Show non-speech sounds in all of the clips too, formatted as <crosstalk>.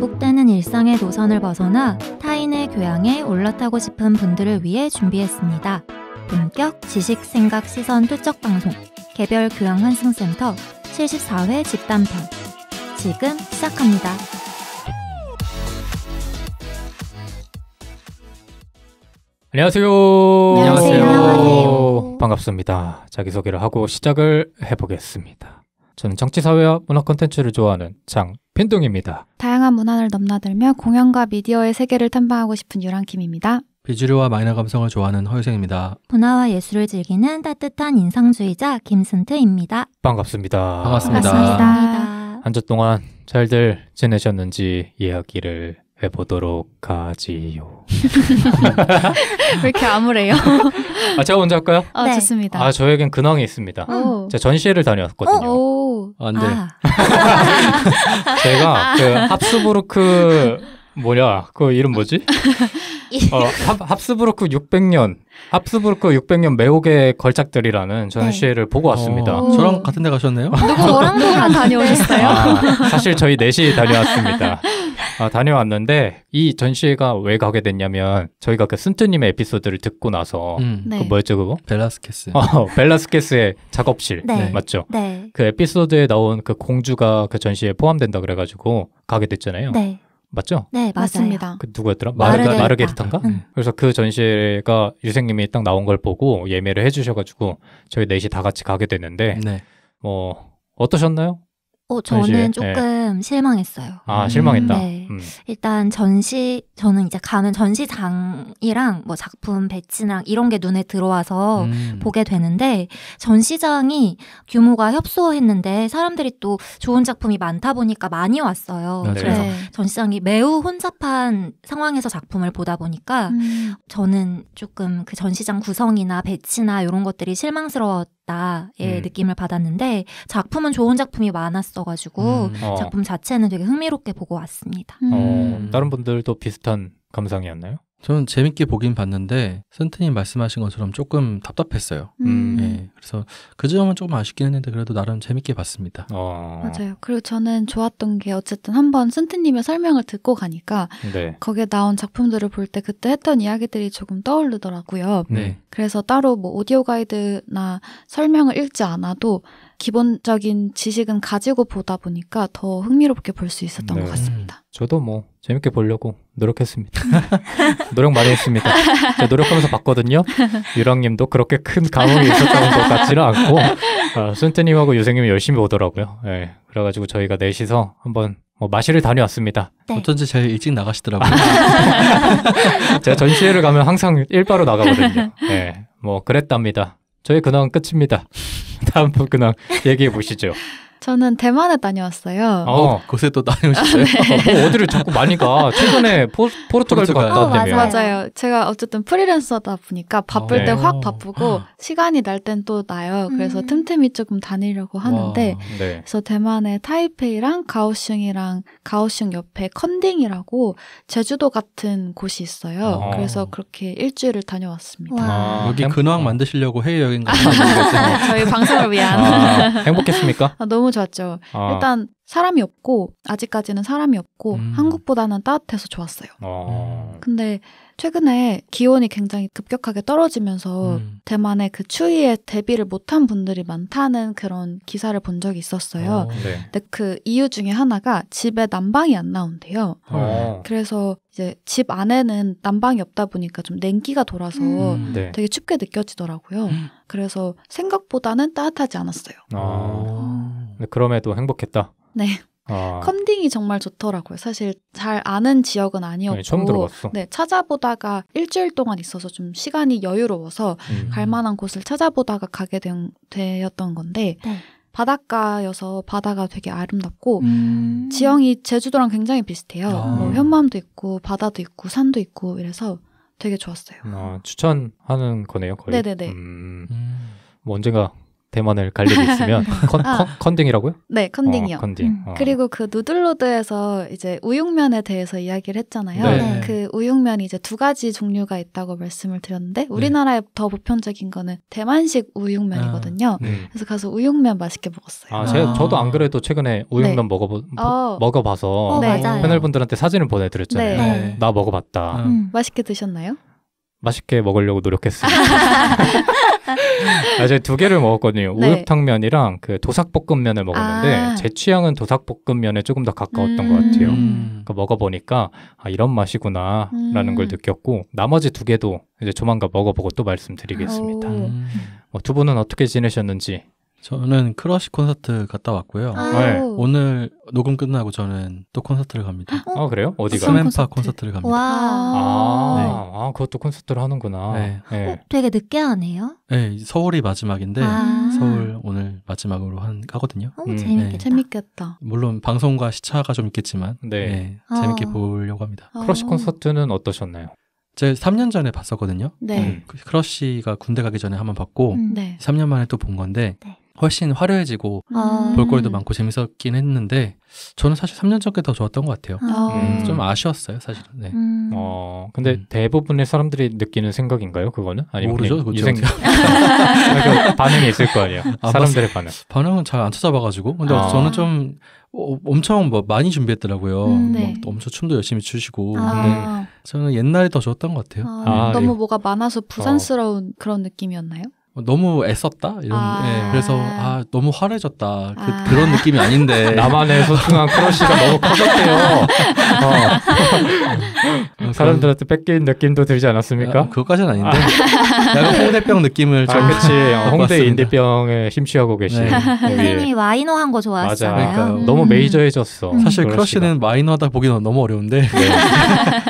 반복되는 일상의 노선을 벗어나 타인의 교양에 올라타고 싶은 분들을 위해 준비했습니다. 본격 지식 생각 시선 투척 방송 개별 교양 환승센터 74회 집단편 지금 시작합니다. 안녕하세요. 안녕하세요. 반갑습니다. 자기소개를 하고 시작을 해보겠습니다. 저는 정치사회와 문화 콘텐츠를 좋아하는 장편동입니다 다양한 문화를 넘나들며 공연과 미디어의 세계를 탐방하고 싶은 유랑킴입니다. 비주류와 마이너 감성을 좋아하는 허유생입니다. 문화와 예술을 즐기는 따뜻한 인상주의자 김승태입니다 반갑습니다. 반갑습니다. 반갑습니다. 한 주 동안 잘들 지내셨는지 이야기를 해보도록 하지요. <laughs> 왜 이렇게 암울해요? <laughs> 아, 제가 먼저 할까요? 아, 네. 좋습니다. 아, 저에겐 근황이 있습니다. 오. 제가 전시회를 다녀왔거든요. 어, 오. 아, 근데 네. 아. <laughs> 제가 아. 그 합스부르크 뭐냐, 그 이름 뭐지? 예. 어, 합, 합스부르크 600년, 합스부르크 600년 매혹의 걸작들이라는 네. 전시회를 네. 보고 왔습니다. 오. 저랑 같은 데 가셨네요? 누구 저랑 다녀오셨어요? 아, 사실 저희 넷이 다녀왔습니다. 아, 다녀왔는데 이 전시회가 왜 가게 됐냐면 저희가 그 순트님의 에피소드를 듣고 나서 음. 네. 그 뭐였죠 그거? 벨라스케스. 어, 벨라스케스의 작업실 네. 맞죠? 네. 그 에피소드에 나온 그 공주가 그 전시에 회 포함된다 그래가지고 가게 됐잖아요. 네. 맞죠? 네, 맞습니다. 그 누구였더라? 마르가 마르게르탄가? 응. 음. 음. 그래서 그 전시회가 유생님이 딱 나온 걸 보고 예매를 해주셔가지고 저희 넷이 다 같이 가게 됐는데 네. 뭐 어떠셨나요? 어, 네, 저는 전시회? 네. 조금 실망했어요. 아, 실망했다. 음, 네. 음. 일단 전시 저는 이제 가면 전시장이랑 뭐 작품 배치랑 이런 게 눈에 들어와서 음. 보게 되는데 전시장이 규모가 협소했는데 사람들이 또 좋은 작품이 많다 보니까 많이 왔어요. 네. 그래서 전시장이 매우 혼잡한 상황에서 작품을 보다 보니까 음. 저는 조금 그 전시장 구성이나 배치나 이런 것들이 실망스러웠 있다의 예, 음. 느낌을 받았는데 작품은 좋은 작품이 많았어가지고 음. 어. 작품 자체는 되게 흥미롭게 보고 왔습니다. 어, 음. 다른 분들도 비슷한 감상이었나요? 저는 재밌게 보긴 봤는데 선트님 말씀하신 것처럼 조금 답답했어요. 음. 네, 그래서 그 점은 조금 아쉽긴 했는데 그래도 나름 재밌게 봤습니다. 어. 맞아요. 그리고 저는 좋았던 게 어쨌든 한번 선트님의 설명을 듣고 가니까 네. 거기에 나온 작품들을 볼 때 그때 했던 이야기들이 조금 떠오르더라고요. 네. 그래서 따로 뭐 오디오 가이드나 설명을 읽지 않아도 기본적인 지식은 가지고 보다 보니까 더 흥미롭게 볼 수 있었던 네. 것 같습니다. 음, 저도 뭐 재밌게 보려고 노력했습니다. <laughs> 노력 많이 했습니다. 노력하면서 봤거든요. 유랑님도 그렇게 큰 감흥이 있었던 것 같지는 않고 어, 순태님하고 유생님이 열심히 보더라고요. 예, 그래가지고 저희가 넷이서 한번 뭐 마시를 다녀왔습니다. 네. 어쩐지 제일 일찍 나가시더라고요. <laughs> 제가 전시회를 가면 항상 일바로 나가거든요. 예, 뭐 그랬답니다. 저희 근황 끝입니다. <laughs> 다음 분 근황 얘기해 보시죠. 저는 대만에 다녀왔어요. 아, 어, 그새 또 다녀오셨어요? <laughs> 네. 어, 뭐 디를 자꾸 많이 가. 최근에 포, 포르투갈도 갔다왔다며. 어, 맞아요. 제가 어쨌든 프리랜서다 보니까 바쁠 어, 때확 네. 바쁘고 아. 시간이 날 땐 또 나요. 그래서 음. 틈틈이 조금 다니려고 하는데 와, 네. 그래서 대만의 타이페이랑 가오슝이랑 가오슝 옆에 컨딩이라고 제주도 같은 곳이 있어요. 아. 그래서 그렇게 일주일을 다녀왔습니다. 아, 여기 근황 어. 만드시려고 해외 여행 가셨는데 저희 방송을 위한 아, 행복했습니까? 아, 너무 너무 좋았죠. 아. 일단 사람이 없고 아직까지는 사람이 없고 음. 한국보다는 따뜻해서 좋았어요. 아. 음. 근데 최근에 기온이 굉장히 급격하게 떨어지면서 음. 대만의 그 추위에 대비를 못한 분들이 많다는 그런 기사를 본 적이 있었어요. 오, 어. 네. 근데 그 이유 중에 하나가 집에 난방이 안 나온대요. 오. 어. 그래서 이제 집 안에는 난방이 없다 보니까 좀 냉기가 돌아서 음, 음. 네. 되게 춥게 느껴지더라고요. 그래서 생각보다는 따뜻하지 않았어요. 오. 아. 어. 그럼에도 행복했다. 네. 아. 컴딩이 정말 좋더라고요. 사실 잘 아는 지역은 아니었고 네, 처음 들어봤어. 네, 찾아보다가 일주일 동안 있어서 좀 시간이 여유로워서 음. 갈 만한 곳을 찾아보다가 가게 된, 되었던 건데 네. 바닷가여서 바다가 되게 아름답고 음. 지형이 제주도랑 굉장히 비슷해요. 아. 뭐 현마음도 있고 바다도 있고 산도 있고 이래서 되게 좋았어요. 아, 추천하는 거네요, 거의. 네네네. 음. 음. 뭐 언젠가 대만을 갈리고 있으면 <laughs> 컨, 아. 컨, 딩이라고요 네, 컨딩이요. 어, 컨딩. 음. 어. 그리고 그 누들로드에서 이제 우육면에 대해서 이야기를 했잖아요. 네. 네. 그 우육면이 이제 두 가지 종류가 있다고 말씀을 드렸는데 우리나라에 네. 더 보편적인 거는 대만식 우육면이거든요. 아, 네. 그래서 가서 우육면 맛있게 먹었어요. 아, 제가, 아. 저도 안 그래도 최근에 우육면 네. 먹어보, 어. 먹어봐서 어, 네. 패널분들한테 사진을 보내드렸잖아요. 나 먹어봤다. 음. 맛있게 드셨나요? 맛있게 먹으려고 노력했어요. <laughs> 아, 제가 두 개를 먹었거든요. 네. 우육탕면이랑 그 도삭볶음면을 먹었는데 아. 제 취향은 도삭볶음면에 조금 더 가까웠던 음. 것 같아요. 음. 그러니까 먹어보니까 아, 이런 맛이구나라는 음. 걸 느꼈고 나머지 두 개도 이제 조만간 먹어보고 또 말씀드리겠습니다. 뭐, 두 분은 어떻게 지내셨는지 저는 크러쉬 콘서트 갔다 왔고요. 아유. 네. 오늘 녹음 끝나고 저는 또 콘서트를 갑니다. 어? 아 그래요? 어디가? 스맨파 콘서트. 콘서트를 갑니다. 와. 아, 네. 아 그것도 콘서트를 하는구나. 네. 네. 어, 되게 늦게 하네요. 네, 서울이 마지막인데 아. 서울 오늘 마지막으로 한 하거든요. 어, 음. 재밌겠다. 네. 재밌겠다. 물론 방송과 시차가 좀 있겠지만 네, 네 아. 재밌게 어. 보려고 합니다. 아. 크러쉬 콘서트는 어떠셨나요? 제 3년 전에 봤었거든요. 네. 음. 크러쉬가 군대 가기 전에 한번 봤고 음. 3년 만에 또 본 건데 네. 훨씬 화려해지고 아. 볼 거리도 많고 재밌었긴 했는데 저는 사실 3년 전께 더 좋았던 것 같아요. 아. 음. 좀 아쉬웠어요, 사실은. 네. 음. 어, 근데 음. 대부분의 사람들이 느끼는 생각인가요, 그거는? 아니면 모르죠. 그냥 인생 <laughs> 그러니까 반응이 있을 거 아니에요. 아, 사람들의 맞... 반응. 반응은 잘 안 찾아봐가지고. 근데 아. 저는 좀 어, 엄청 뭐 많이 준비했더라고요. 음, 뭐 네. 엄청 춤도 열심히 추시고. 아. 근데 저는 옛날에 더 좋았던 것 같아요. 아, 아, 너무 예. 뭐가 많아서 어. 부산스러운 어. 그런 느낌이었나요? 어, 너무 애썼다 이런 아~ 예, 그래서 아 너무 화려해졌다 그, 아~ 런 느낌이 아닌데 <laughs> 나만의 소중한 크러쉬가 너무 커졌대요 <laughs> 어. 어 사람들한테 뺏긴 느낌도 들지 않았습니까? 아, 그것까지는 아닌데 약간 아. 홍대병 느낌을 아, 그치 <laughs> 어, 홍대 인대병에 심취하고 네. 계신 네. 예. 선생님이 마이너한 거 좋아하시잖아요 그러니까 음. 너무 메이저해졌어 음. 사실 크러쉬는 마이너하다 보기는 너무 어려운데 네.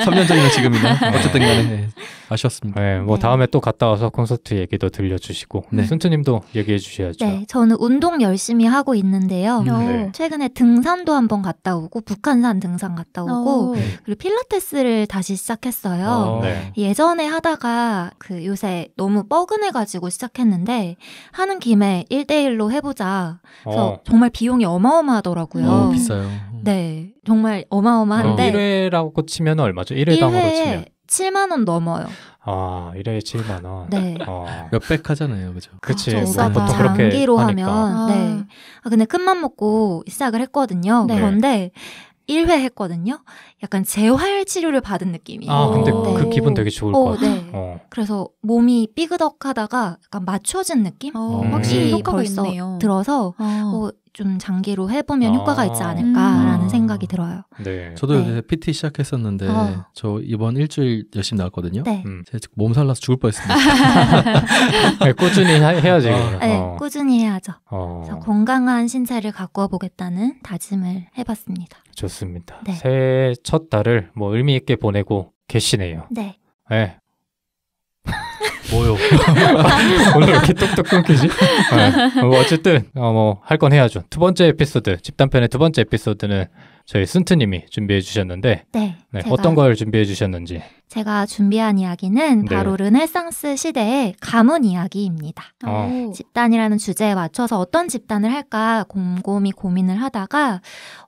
3년 전이나 지금이나 네. 어쨌든 간에 네. 아쉬웠습니다 네, 뭐 네. 다음에 또 갔다 와서 콘서트 얘기도 들려주 주시고 네. 네. 순트님도 얘기해 주셔야죠. 네, 저는 운동 열심히 하고 있는데요. 음, 네. 최근에 등산도 한번 갔다 오고 북한산 등산 갔다 오고 오. 네. 그리고 필라테스를 다시 시작했어요. 오. 아, 네. 예전에 하다가 그 요새 너무 뻐근해가지고 시작했는데 하는 김에 1대1로 해보자. 그래서 오. 어. 정말 비용이 어마어마하더라고요. 어, 음. 비싸요. 네, 정말 어마어마한데. 1회라고 치면 얼마죠? 1회당으로 치면. 7만 원 넘어요. 아, 1회에 7만 원. 네. 어. 몇백 하잖아요. 그죠? 그치. 아, 보통 그렇게 장기로 하니까. 아. 네. 아, 근데 큰 맘 먹고 시작을 했거든요. 네. 그런데 1회 했거든요. 약간 재활 치료를 받은 느낌이에요. 아, 근데 네. 그 기분 되게 좋을 어, 것 같아요. 네. 어. 그래서 몸이 삐그덕하다가 약간 맞춰진 느낌? 어, 확실히 음. 벌써 있네요. 들어서 어. 어좀 장기로 해보면 아~ 효과가 있지 아. 않을까라는 음. 생각이 들어요. 네. 저도 네. 요새 PT 시작했었는데 어. 저 이번 일주일 열심히 나왔거든요. 네. 음. 제 몸살나서 죽을 뻔했습니다. <laughs> 네, 꾸준히 해야지. 어. 네, 어. 꾸준히 해야죠. 어. 그래서 건강한 신체를 가꿔 보겠다는 다짐을 해봤습니다. 좋습니다. 네. 새첫 달을 뭐 의미 있게 보내고 계시네요. 네. 네, 뭐요? <laughs> 오늘 이렇게 똑똑 끊기지? 네. 뭐 어쨌든 어, 뭐할 건 해야죠. 두 번째 에피소드 집단편의 두 번째 에피소드는 저희 쓴트님이 준비해 주셨는데 네, 네 어떤 걸 준비해 주셨는지 제가 준비한 이야기는 네. 바로 르네상스 시대의 가문 이야기입니다. 아. 어. 집단이라는 주제에 맞춰서 어떤 집단을 할까 곰곰이 고민을 하다가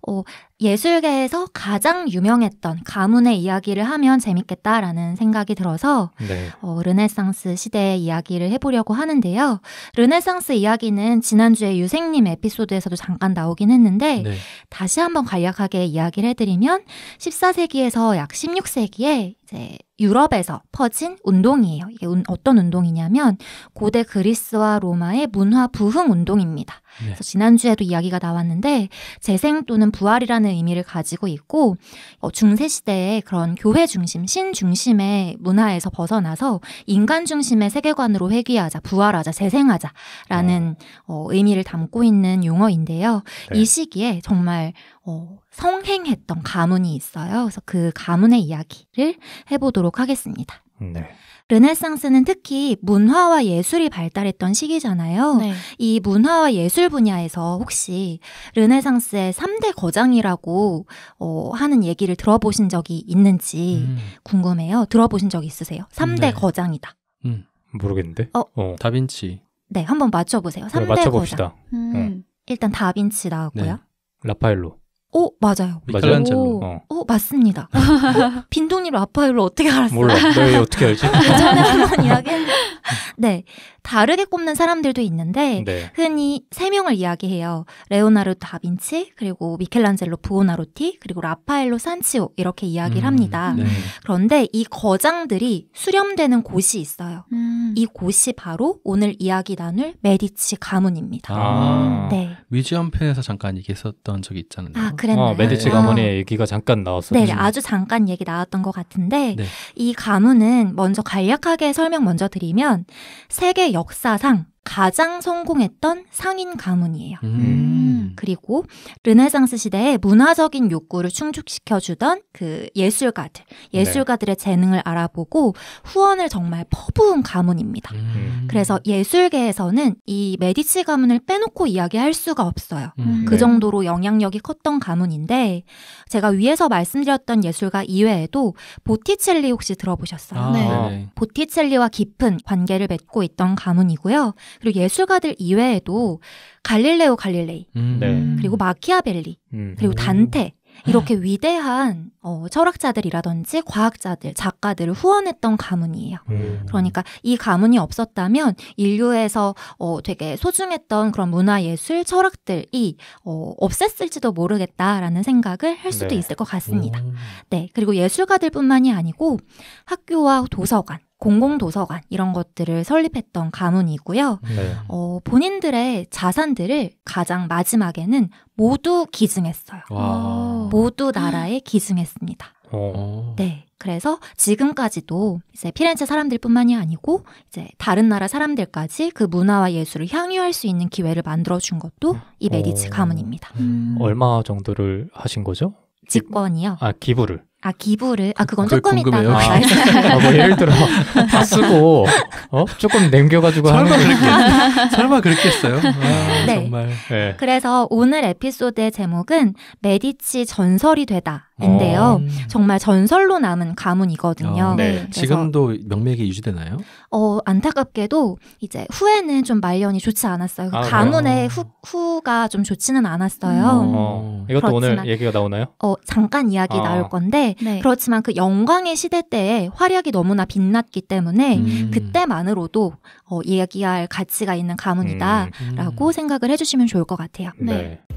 어, 예술계에서 가장 유명했던 가문의 이야기를 하면 재밌겠다라는 생각이 들어서 네. 어, 르네상스 시대의 이야기를 해보려고 하는데요. 르네상스 이야기는 지난주에 유생님 에피소드에서도 잠깐 나오긴 했는데 네. 다시 한번 간략하게 간략하게 이야기를 해드리면 14세기에서 약 16세기에 이제 네, 유럽에서 퍼진 운동이에요. 이게 운, 어떤 운동이냐면 고대 그리스와 로마의 문화 부흥 운동입니다. 네. 그래서 지난주에도 이야기가 나왔는데 재생 또는 부활이라는 의미를 가지고 있고 어, 중세 시대에 그런 교회 중심, 신 중심의 문화에서 벗어나서 인간 중심의 세계관으로 회귀하자, 부활하자, 재생하자라는 어, 의미를 담고 있는 용어인데요. 네. 이 시기에 정말 어, 성행했던 가문이 있어요. 그래서 그 가문의 이야기를 해보도록 하겠습니다. 네. 르네상스는 특히 문화와 예술이 발달했던 시기잖아요. 네. 이 문화와 예술 분야에서 혹시 르네상스의 3대 거장이라고 어, 하는 얘기를 들어보신 적이 있는지 음. 궁금해요. 들어보신 적 있으세요? 3대 네. 거장이다. 음, 모르겠는데. 어, 어, 다빈치. 네, 한번 맞춰보세요. 3대 그 맞춰봅시다. 거장. 음. 어. 일단 다빈치 나왔고요. 네. 라파엘로. 오 어, 맞아요. 미켈란젤로. 오, 어. 오 어, 맞습니다. <laughs> 빈둥이 라파엘로 어떻게 알았어요? 몰라. 너 어떻게 알지? 전에 <laughs> 한번 이야기. 네. 다르게 꼽는 사람들도 있는데 네. 흔히 세 명을 이야기해요. 레오나르도 다빈치, 그리고 미켈란젤로 부오나로티, 그리고 라파엘로 산치오 이렇게 이야기를 음, 합니다. 네. 그런데 이 거장들이 수렴되는 곳이 있어요. 음. 이 곳이 바로 오늘 이야기 나눌 메디치 가문입니다. 아, 네. 위즈엄 편에서 잠깐 얘기했었던 적이 있잖아요. 아, 그랬나요? 어, 메디치 아. 가문의 얘기가 잠깐 나왔었죠. 네, 아주 잠깐 얘기 나왔던 것 같은데 네. 이 가문은 먼저 간략하게 설명 먼저 드리면 세계 역사상 가장 성공했던 상인 가문이에요. 음. 음. 그리고 르네상스 시대에 문화적인 욕구를 충족시켜주던 그 예술가들, 네. 예술가들의 네. 재능을 알아보고 후원을 정말 퍼부은 가문입니다. 음. 그래서 예술계에서는 이 메디치 가문을 빼놓고 이야기할 수가 없어요. 음. 음. 그 네. 정도로 영향력이 컸던 가문인데 제가 위에서 말씀드렸던 예술가 이외에도 보티첼리 혹시 들어보셨어요? 아, 네. 네. 보티첼리와 깊은 관계를 맺고 있던 가문이고요. 그리고 예술가들 이외에도 갈릴레오 갈릴레이, 음. 네. 음. 그리고 마키아벨리, 음. 그리고 단테 음. 이렇게 위대한 어, 철학자들이라든지 과학자들, 작가들을 후원했던 가문이에요. 음. 그러니까 이 가문이 없었다면 인류에서 어, 되게 소중했던 그런 문화, 예술, 철학들이 어, 없앴을지도 모르겠다라는 생각을 할 수도 네. 있을 것 같습니다. 음. 네, 그리고 예술가들뿐만이 아니고 학교와 도서관, 공공도서관 이런 것들을 설립했던 가문이고요. 네. 어, 본인들의 자산들을 가장 마지막에는 모두 기증했어요. 와. 모두 나라에 기증했습니다. 오. 어. 네. 그래서 지금까지도 이제 피렌체 사람들뿐만이 아니고 이제 다른 나라 사람들까지 그 문화와 예술을 향유할 수 있는 기회를 만들어 준 것도 이 메디치 오. 어. 가문입니다. 음. 얼마 정도를 하신 거죠? 직권이요. 아, 기부를. 아 기부를 아 그건 조금 궁금해요. 있다가 아, 아, 뭐 예를 들어 <laughs> 다 쓰고 어 조금 남겨가지고 설마 그렇게 <laughs> 설마 그랬겠어요? 아, 네. 정말. 네. 그래서 오늘 에피소드의 제목은 메디치 전설이 되다. 인데요. 어. 정말 전설로 남은 가문이거든요. 어, 네. 지금도 명맥이 유지되나요? 어, 안타깝게도 이제 후에는 좀 말년이 좋지 않았어요. 아, 가문의 후, 후가 좀 좋지는 않았어요. 음. 어. 어, 이것도 그렇지만, 오늘 얘기가 나오나요? 어, 잠깐 이야기 아. 나올 건데 네. 그렇지만 그 영광의 시대 때에 활약이 너무나 빛났기 때문에 음. 그때만으로도 어, 얘기할 가치가 있는 가문이다라고 음. 생각을 해주시면 좋을 것 같아요. 네. 네.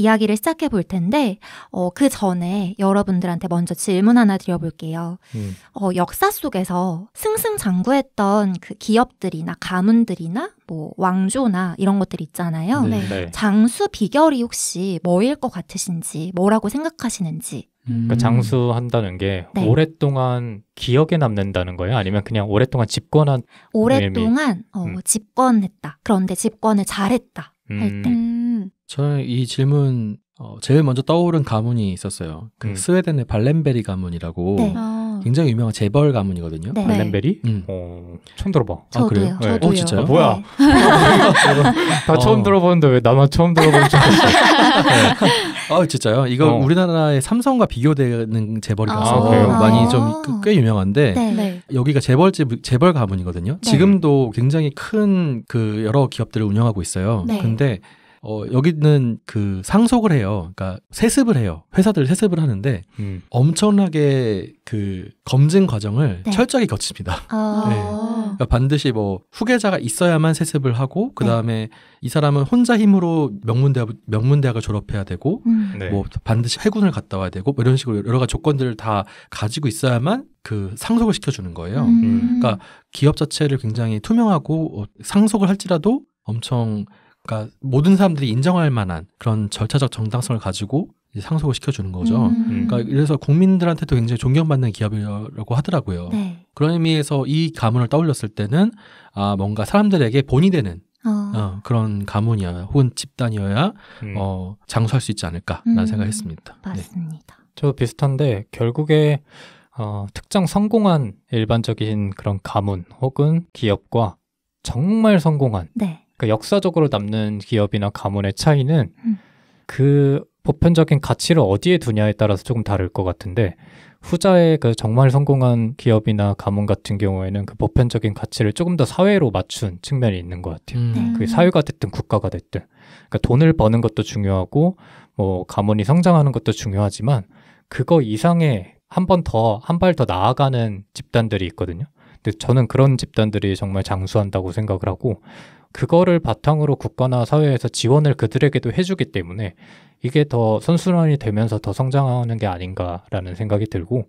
이야기를 시작해 볼 텐데 어, 그 전에 여러분들한테 먼저 질문 하나 드려볼게요. 음. 어, 역사 속에서 승승장구했던 그 기업들이나 가문들이나 뭐 왕조나 이런 것들 있잖아요. 음, 네. 네. 장수 비결이 혹시 뭐일 것 같으신지 뭐라고 생각하시는지. 음. 그러니까 장수한다는 게 네. 오랫동안 기억에 남는다는 거예요? 아니면 그냥 오랫동안 집권한 오랫동안 어, 음. 집권했다. 그런데 집권을 잘했다 할 때. 음. 저는 이 질문 어, 제일 먼저 떠오른 가문이 있었어요. 그 음. 스웨덴의 발렌베리 가문이라고 네. 아. 굉장히 유명한 재벌 가문이거든요. 네. 발렌베리? 음. 어, 처음 들어봐. 아, 저도요. 그래요? 네. 저도요. 어, 진짜요? 아, 뭐야? 네. <laughs> 다 처음 어. 들어보는데 왜 나만 처음 들어보는 줄 알았어. 아, 진짜요? 이거 어. 우리나라의 삼성과 비교되는 재벌이라서 아, 네, 많이 좀꽤 아. 유명한데 여기가 재벌집 재벌 가문이거든요. 지금도 굉장히 큰그 여러 기업들을 운영하고 있어요. 근데 어, 여기는 그 상속을 해요. 그러니까 세습을 해요. 회사들 세습을 하는데 음. 엄청나게 그 검증 과정을 네. 철저히 거칩니다. 아~ <laughs> 네. 그러니까 반드시 뭐 후계자가 있어야만 세습을 하고 그 다음에 네. 이 사람은 혼자 힘으로 명문대학 명문대학을 졸업해야 되고 음. 네. 뭐 반드시 해군을 갔다 와야 되고 뭐 이런 식으로 여러 가지 조건들을 다 가지고 있어야만 그 상속을 시켜주는 거예요. 음. 그러니까 기업 자체를 굉장히 투명하고 어, 상속을 할지라도 엄청 그러니까 모든 사람들이 인정할 만한 그런 절차적 정당성을 가지고 상속을 시켜주는 거죠. 음. 그러니까 이래서 국민들한테도 굉장히 존경받는 기업이라고 하더라고요. 네. 그런 의미에서 이 가문을 떠올렸을 때는 아 뭔가 사람들에게 본이 되는 어. 어, 그런 가문이야 혹은 집단이어야 음. 어, 장수할 수 있지 않을까라는 음. 생각했습니다. 네. 맞습니다. 네. 저 비슷한데 결국에 어, 특정 성공한 일반적인 그런 가문 혹은 기업과 정말 성공한 네. 그러니까 역사적으로 남는 기업이나 가문의 차이는 음. 그 보편적인 가치를 어디에 두냐에 따라서 조금 다를 것 같은데 후자의 그 정말 성공한 기업이나 가문 같은 경우에는 그 보편적인 가치를 조금 더 사회로 맞춘 측면이 있는 것 같아요. 음. 그게 네. 사회가 됐든 국가가 됐든. 그러니까 돈을 버는 것도 중요하고 뭐 가문이 성장하는 것도 중요하지만 그거 이상의 한 번 더 한 발 더 나아가는 집단들이 있거든요. 근데 저는 그런 집단들이 정말 장수한다고 생각을 하고 그거를 바탕으로 국가나 사회에서 지원을 그들에게도 해주기 때문에 이게 더 선순환이 되면서 더 성장하는 게 아닌가라는 생각이 들고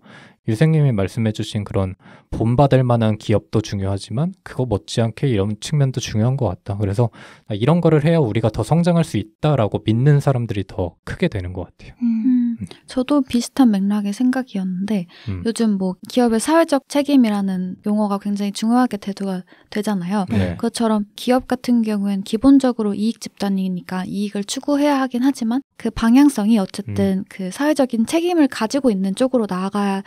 유생님이 말씀해주신 그런 본받을 만한 기업도 중요하지만 그거 못지않게 이런 측면도 중요한 것 같다. 그래서 아, 이런 거를 해야 우리가 더 성장할 수 있다라고 믿는 사람들이 더 크게 되는 것 같아요. 음. 음. 음, 저도 비슷한 맥락의 생각이었는데 음. 요즘 뭐 기업의 사회적 책임이라는 용어가 굉장히 중요하게 대두가 되잖아요. 네. 네. 그것처럼 기업 같은 경우엔 기본적으로 이익 집단이니까 이익을 추구해야 하긴 하지만 그 방향성이 어쨌든 음. 그 사회적인 책임을 가지고 있는 쪽으로 나아가야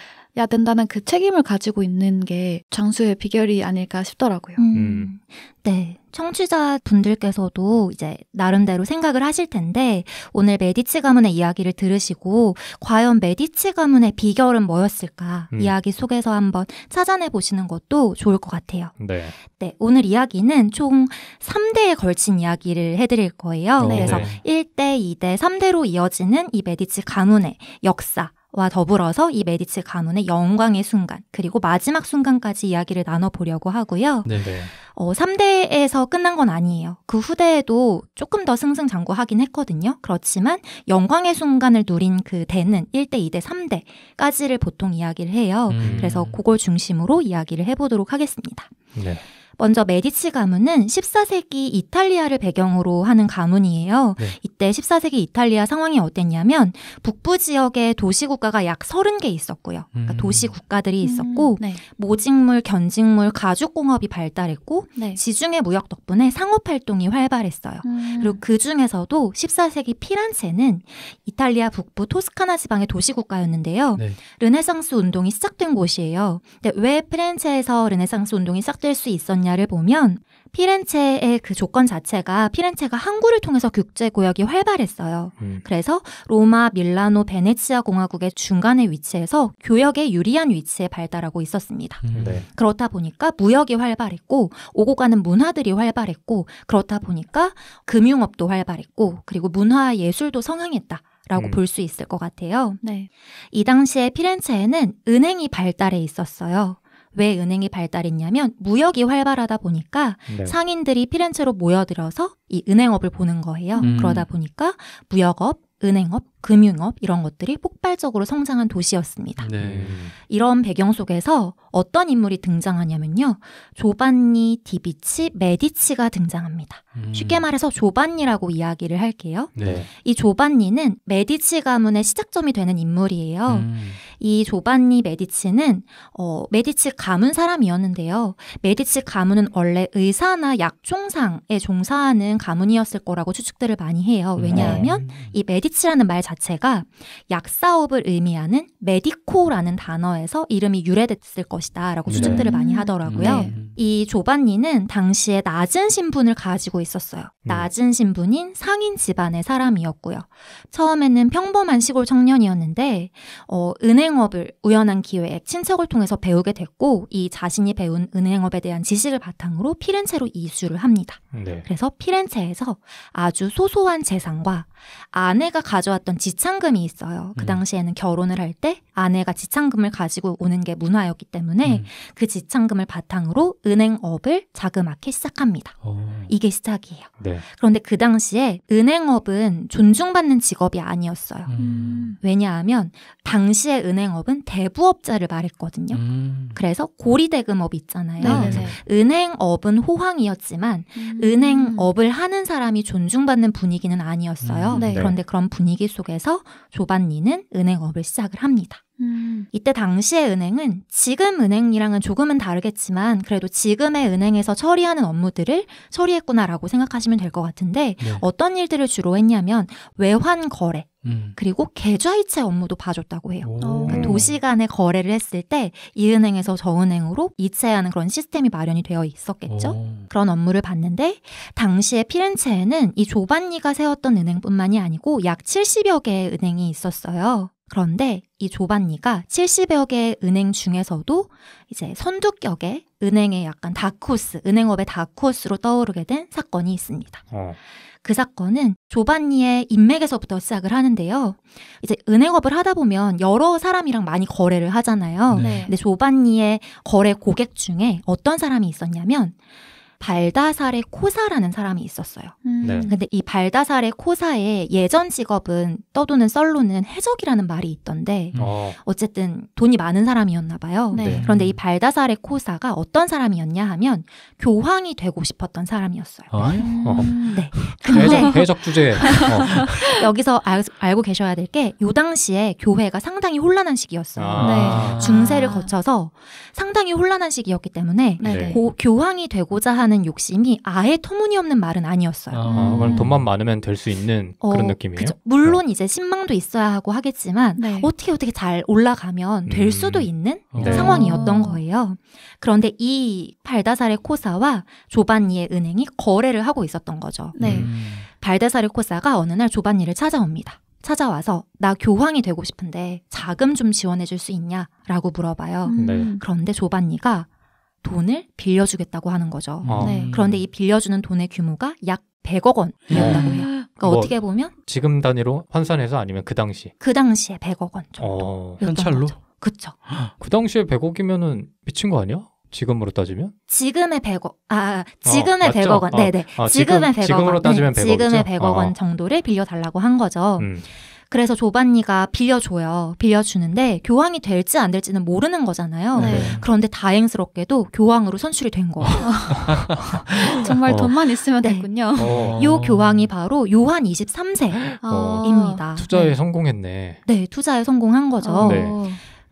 된다는 그 책임을 가지고 있는 게 장수의 비결이 아닐까 싶더라고요. 음. 음. 네. 청취자 분들께서도 이제 나름대로 생각을 하실 텐데 오늘 메디치 가문의 이야기를 들으시고 과연 메디치 가문의 비결은 뭐였을까 음. 이야기 속에서 한번 찾아내 보시는 것도 좋을 것 같아요. 네. 네. 오늘 이야기는 총 3대에 걸친 이야기를 해드릴 거예요. 오, 어, 그래서 네. 1대, 2대, 3대로 이어지는 이 메디치 가문의 역사, 와 더불어서 이 메디치 가문의 영광의 순간 그리고 마지막 순간까지 이야기를 나눠보려고 하고요. 네네. 네. 어, 3대에서 끝난 건 아니에요. 그 후대에도 조금 더 승승장구하긴 했거든요. 그렇지만 영광의 순간을 누린 그 대는 1대, 2대, 3대까지를 보통 이야기를 해요. 음. 그래서 그걸 중심으로 이야기를 해보도록 하겠습니다. 네. 먼저 메디치 가문은 14세기 이탈리아를 배경으로 하는 가문이에요. 네. 이때 14세기 이탈리아 상황이 어땠냐면 북부 지역에 도시 국가가 약 30개 있었고요. 그러니까 음. 도시 국가들이 음, 있었고 음. 네. 모직물, 견직물, 가죽 공업이 발달했고 네. 지중해 무역 덕분에 상업 활동이 활발했어요. 음. 그리고 그 중에서도 14세기 피란체는 이탈리아 북부 토스카나 지방의 도시 국가였는데요. 네. 르네상스 운동이 시작된 곳이에요. 근데 왜 피렌체에서 르네상스 운동이 시작될 수 있었냐? 분야를 보면 피렌체의 그 조건 자체가 피렌체가 항구를 통해서 국제 구역이 활발했어요. 음. 그래서 로마, 밀라노, 베네치아 공화국의 중간에 위치해서 교역에 유리한 위치에 발달하고 있었습니다. 음. 네. 그렇다 보니까 무역이 활발했고 오고 가는 문화들이 활발했고 그렇다 보니까 금융업도 활발했고 그리고 문화 예술도 성행했다. 라고 음. 볼수 있을 것 같아요. 네. 이 당시에 피렌체에는 은행이 발달해 있었어요. 왜 은행이 발달했냐면 무역이 활발하다 보니까 네. 상인들이 피렌체로 모여들어서 이 은행업을 보는 거예요. 음. 그러다 보니까 무역업, 은행업, 금융업 이런 것들이 폭발적으로 성장한 도시였습니다. 네. 이런 배경 속에서 어떤 인물이 등장하냐면요. 조반니 디비치 메디치가 등장합니다. 음. 쉽게 말해서 조반니라고 이야기를 할게요. 네. 이 조반니는 메디치 가문의 시작점이 되는 인물이에요. 음. 이 조반니 메디치는 어, 메디치 가문 사람이었는데요. 메디치 가문은 원래 의사나 약총상에 종사하는 가문이었을 거라고 추측들을 많이 해요. 음. 왜냐하면 음. 이 메디치라는 말 자. 체가 자체가 약사업을 의미하는 메디코라는 단어에서 이름이 유래됐을 것이다 라고 네. 추측들을 네. 많이 음. 하더라고요. 네. 이 조반니는 당시에 낮은 신분을 가지고 있었어요. 네. 낮은 신분인 상인 집안의 사람이었고요. 처음에는 평범한 시골 청년이었는데 어, 은행업을 우연한 기회에 친척을 통해서 배우게 됐고 이 자신이 배운 은행업에 대한 지식을 바탕으로 피렌체로 이수를 합니다. 네. 그래서 피렌체에서 아주 소소한 재산과 아내가 가져왔던 지참금이 있어요. 그 음. 당시에는 결혼을 할 때 아내가 지참금을 가지고 오는 게 문화였기 때문에 음. 그 지참금을 바탕으로 은행업을 자그맣게 시작합니다. 오. 이게 시작이에요. 네. 그런데 그 당시에 은행업은 존중받는 직업이 아니었어요. 음. 왜냐하면 당시의 은행업은 대부업자를 말했거든요. 음. 그래서 고리대금업 있잖아요. 네네네. 네, 네. 은행업은 호황이었지만 음. 은행업을 음. 하는 사람이 존중받는 분위기는 아니었어요. 음, 네. 그런데 그런 분위기 속에서 조반니는 은행업을 시작을 합니다. 음. 이때 당시의 은행은 지금 은행이랑은 조금은 다르겠지만 그래도 지금의 은행에서 처리하는 업무들을 처리했구나라고 생각하시면 될 것 같은데 네. 어떤 일들을 주로 했냐면 외환 거래 음. 그리고 계좌이체 업무도 봐줬다고 해요. 그러니까 도시 간의 거래를 했을 때 이 은행에서 저 은행으로 이체하는 그런 시스템이 마련이 되어 있었겠죠. 그런 업무를 봤는데 당시에 피렌체에는 이 조반니가 세웠던 은행뿐만이 아니고 약 70여 개의 은행이 있었어요. 그런데 이 조반니가 70여 개 은행 중에서도 이제 선두격에 은행의 약간 다크호스, 은행업의 다크호스로 떠오르게 된 사건이 있습니다. 어. 그 사건은 조반니의 인맥에서부터 시작을 하는데요. 이제 은행업을 하다 보면 여러 사람이랑 많이 거래를 하잖아요. 네. 근데 조반니의 거래 고객 중에 어떤 사람이 있었냐면 발다살의 코사라는 사람이 있었어요. 음. 네. 근데 이 발다살의 코사의 예전 직업은 떠도는 썰로는 해적이라는 말이 있던데 음. 어. 쨌든 돈이 많은 사람이었나 봐요. 네. 네. 그런데 이 발다살의 코사가 어떤 사람이었냐 하면 교황이 되고 싶었던 사람이었어요. 어? 음. 어. 네. 그 근데 해적, 해적 주제. <laughs> 어. 여기서 알, 알고 계셔야 될 게 요 당시에 교회가 상당히 혼란한 시기였어요. 아. 네. 중세를 거쳐서 상당히 혼란한 시기였기 때문에 네. 네. 고, 교황이 되고자 한 하는 욕심이 아예 터무니없는 말은 아니었어요. 아, 음. 그럼 돈만 많으면 될 수 있는 어, 그런 느낌이에요. 그쵸. 물론 어. 이제 신망도 있어야 하고 하겠지만 네. 어떻게 어떻게 잘 올라가면 될 음. 수도 있는 네. 상황이었던 아. 거예요. 그런데 이 발다사레 코사와 조반니의 은행이 거래를 하고 있었던 거죠. 네. 음. 발다사레 코사가 어느 날 조반니를 찾아옵니다. 찾아와서 나 교황이 되고 싶은데 자금 좀 지원해 줄 수 있냐라고 물어봐요. 음. 네. 그런데 조반니가 돈을 빌려주겠다고 하는 거죠. 어. 네. 음. 그런데 이 빌려주는 돈의 규모가 약 100억 원이었다고 음. 해요. 그러니까 뭐 어떻게 보면 지금 단위로 환산해서 아니면 그 당시 그 당시에 100억 원 정도. 어, 현찰로? 거 그쵸. <gasps> 그 당시에 100억이면은 미친 거 아니야? 지금으로 따지면? 지금의 100억, 아, 어, 지금의 어, 100억 원, 네네. 아, 지금의 100억 원. 지금으로 따지면 1 0 0억 지금의 100억 원 어. 정도를 빌려달라고 한 거죠. 음. 그래서 조반니가 빌려줘요. 빌려주는데 교황이 될지 안 될지는 모르는 거잖아요. 네. 그런데 다행스럽게도 교황으로 선출이 된 거예요. <laughs> 정말 어. 돈만 있으면 네. 됐군요. 어. 이 교황이 바로 요한 23세입니다. 어. 투자에 네. 성공했네. 네, 투자에 성공한 거죠. 네.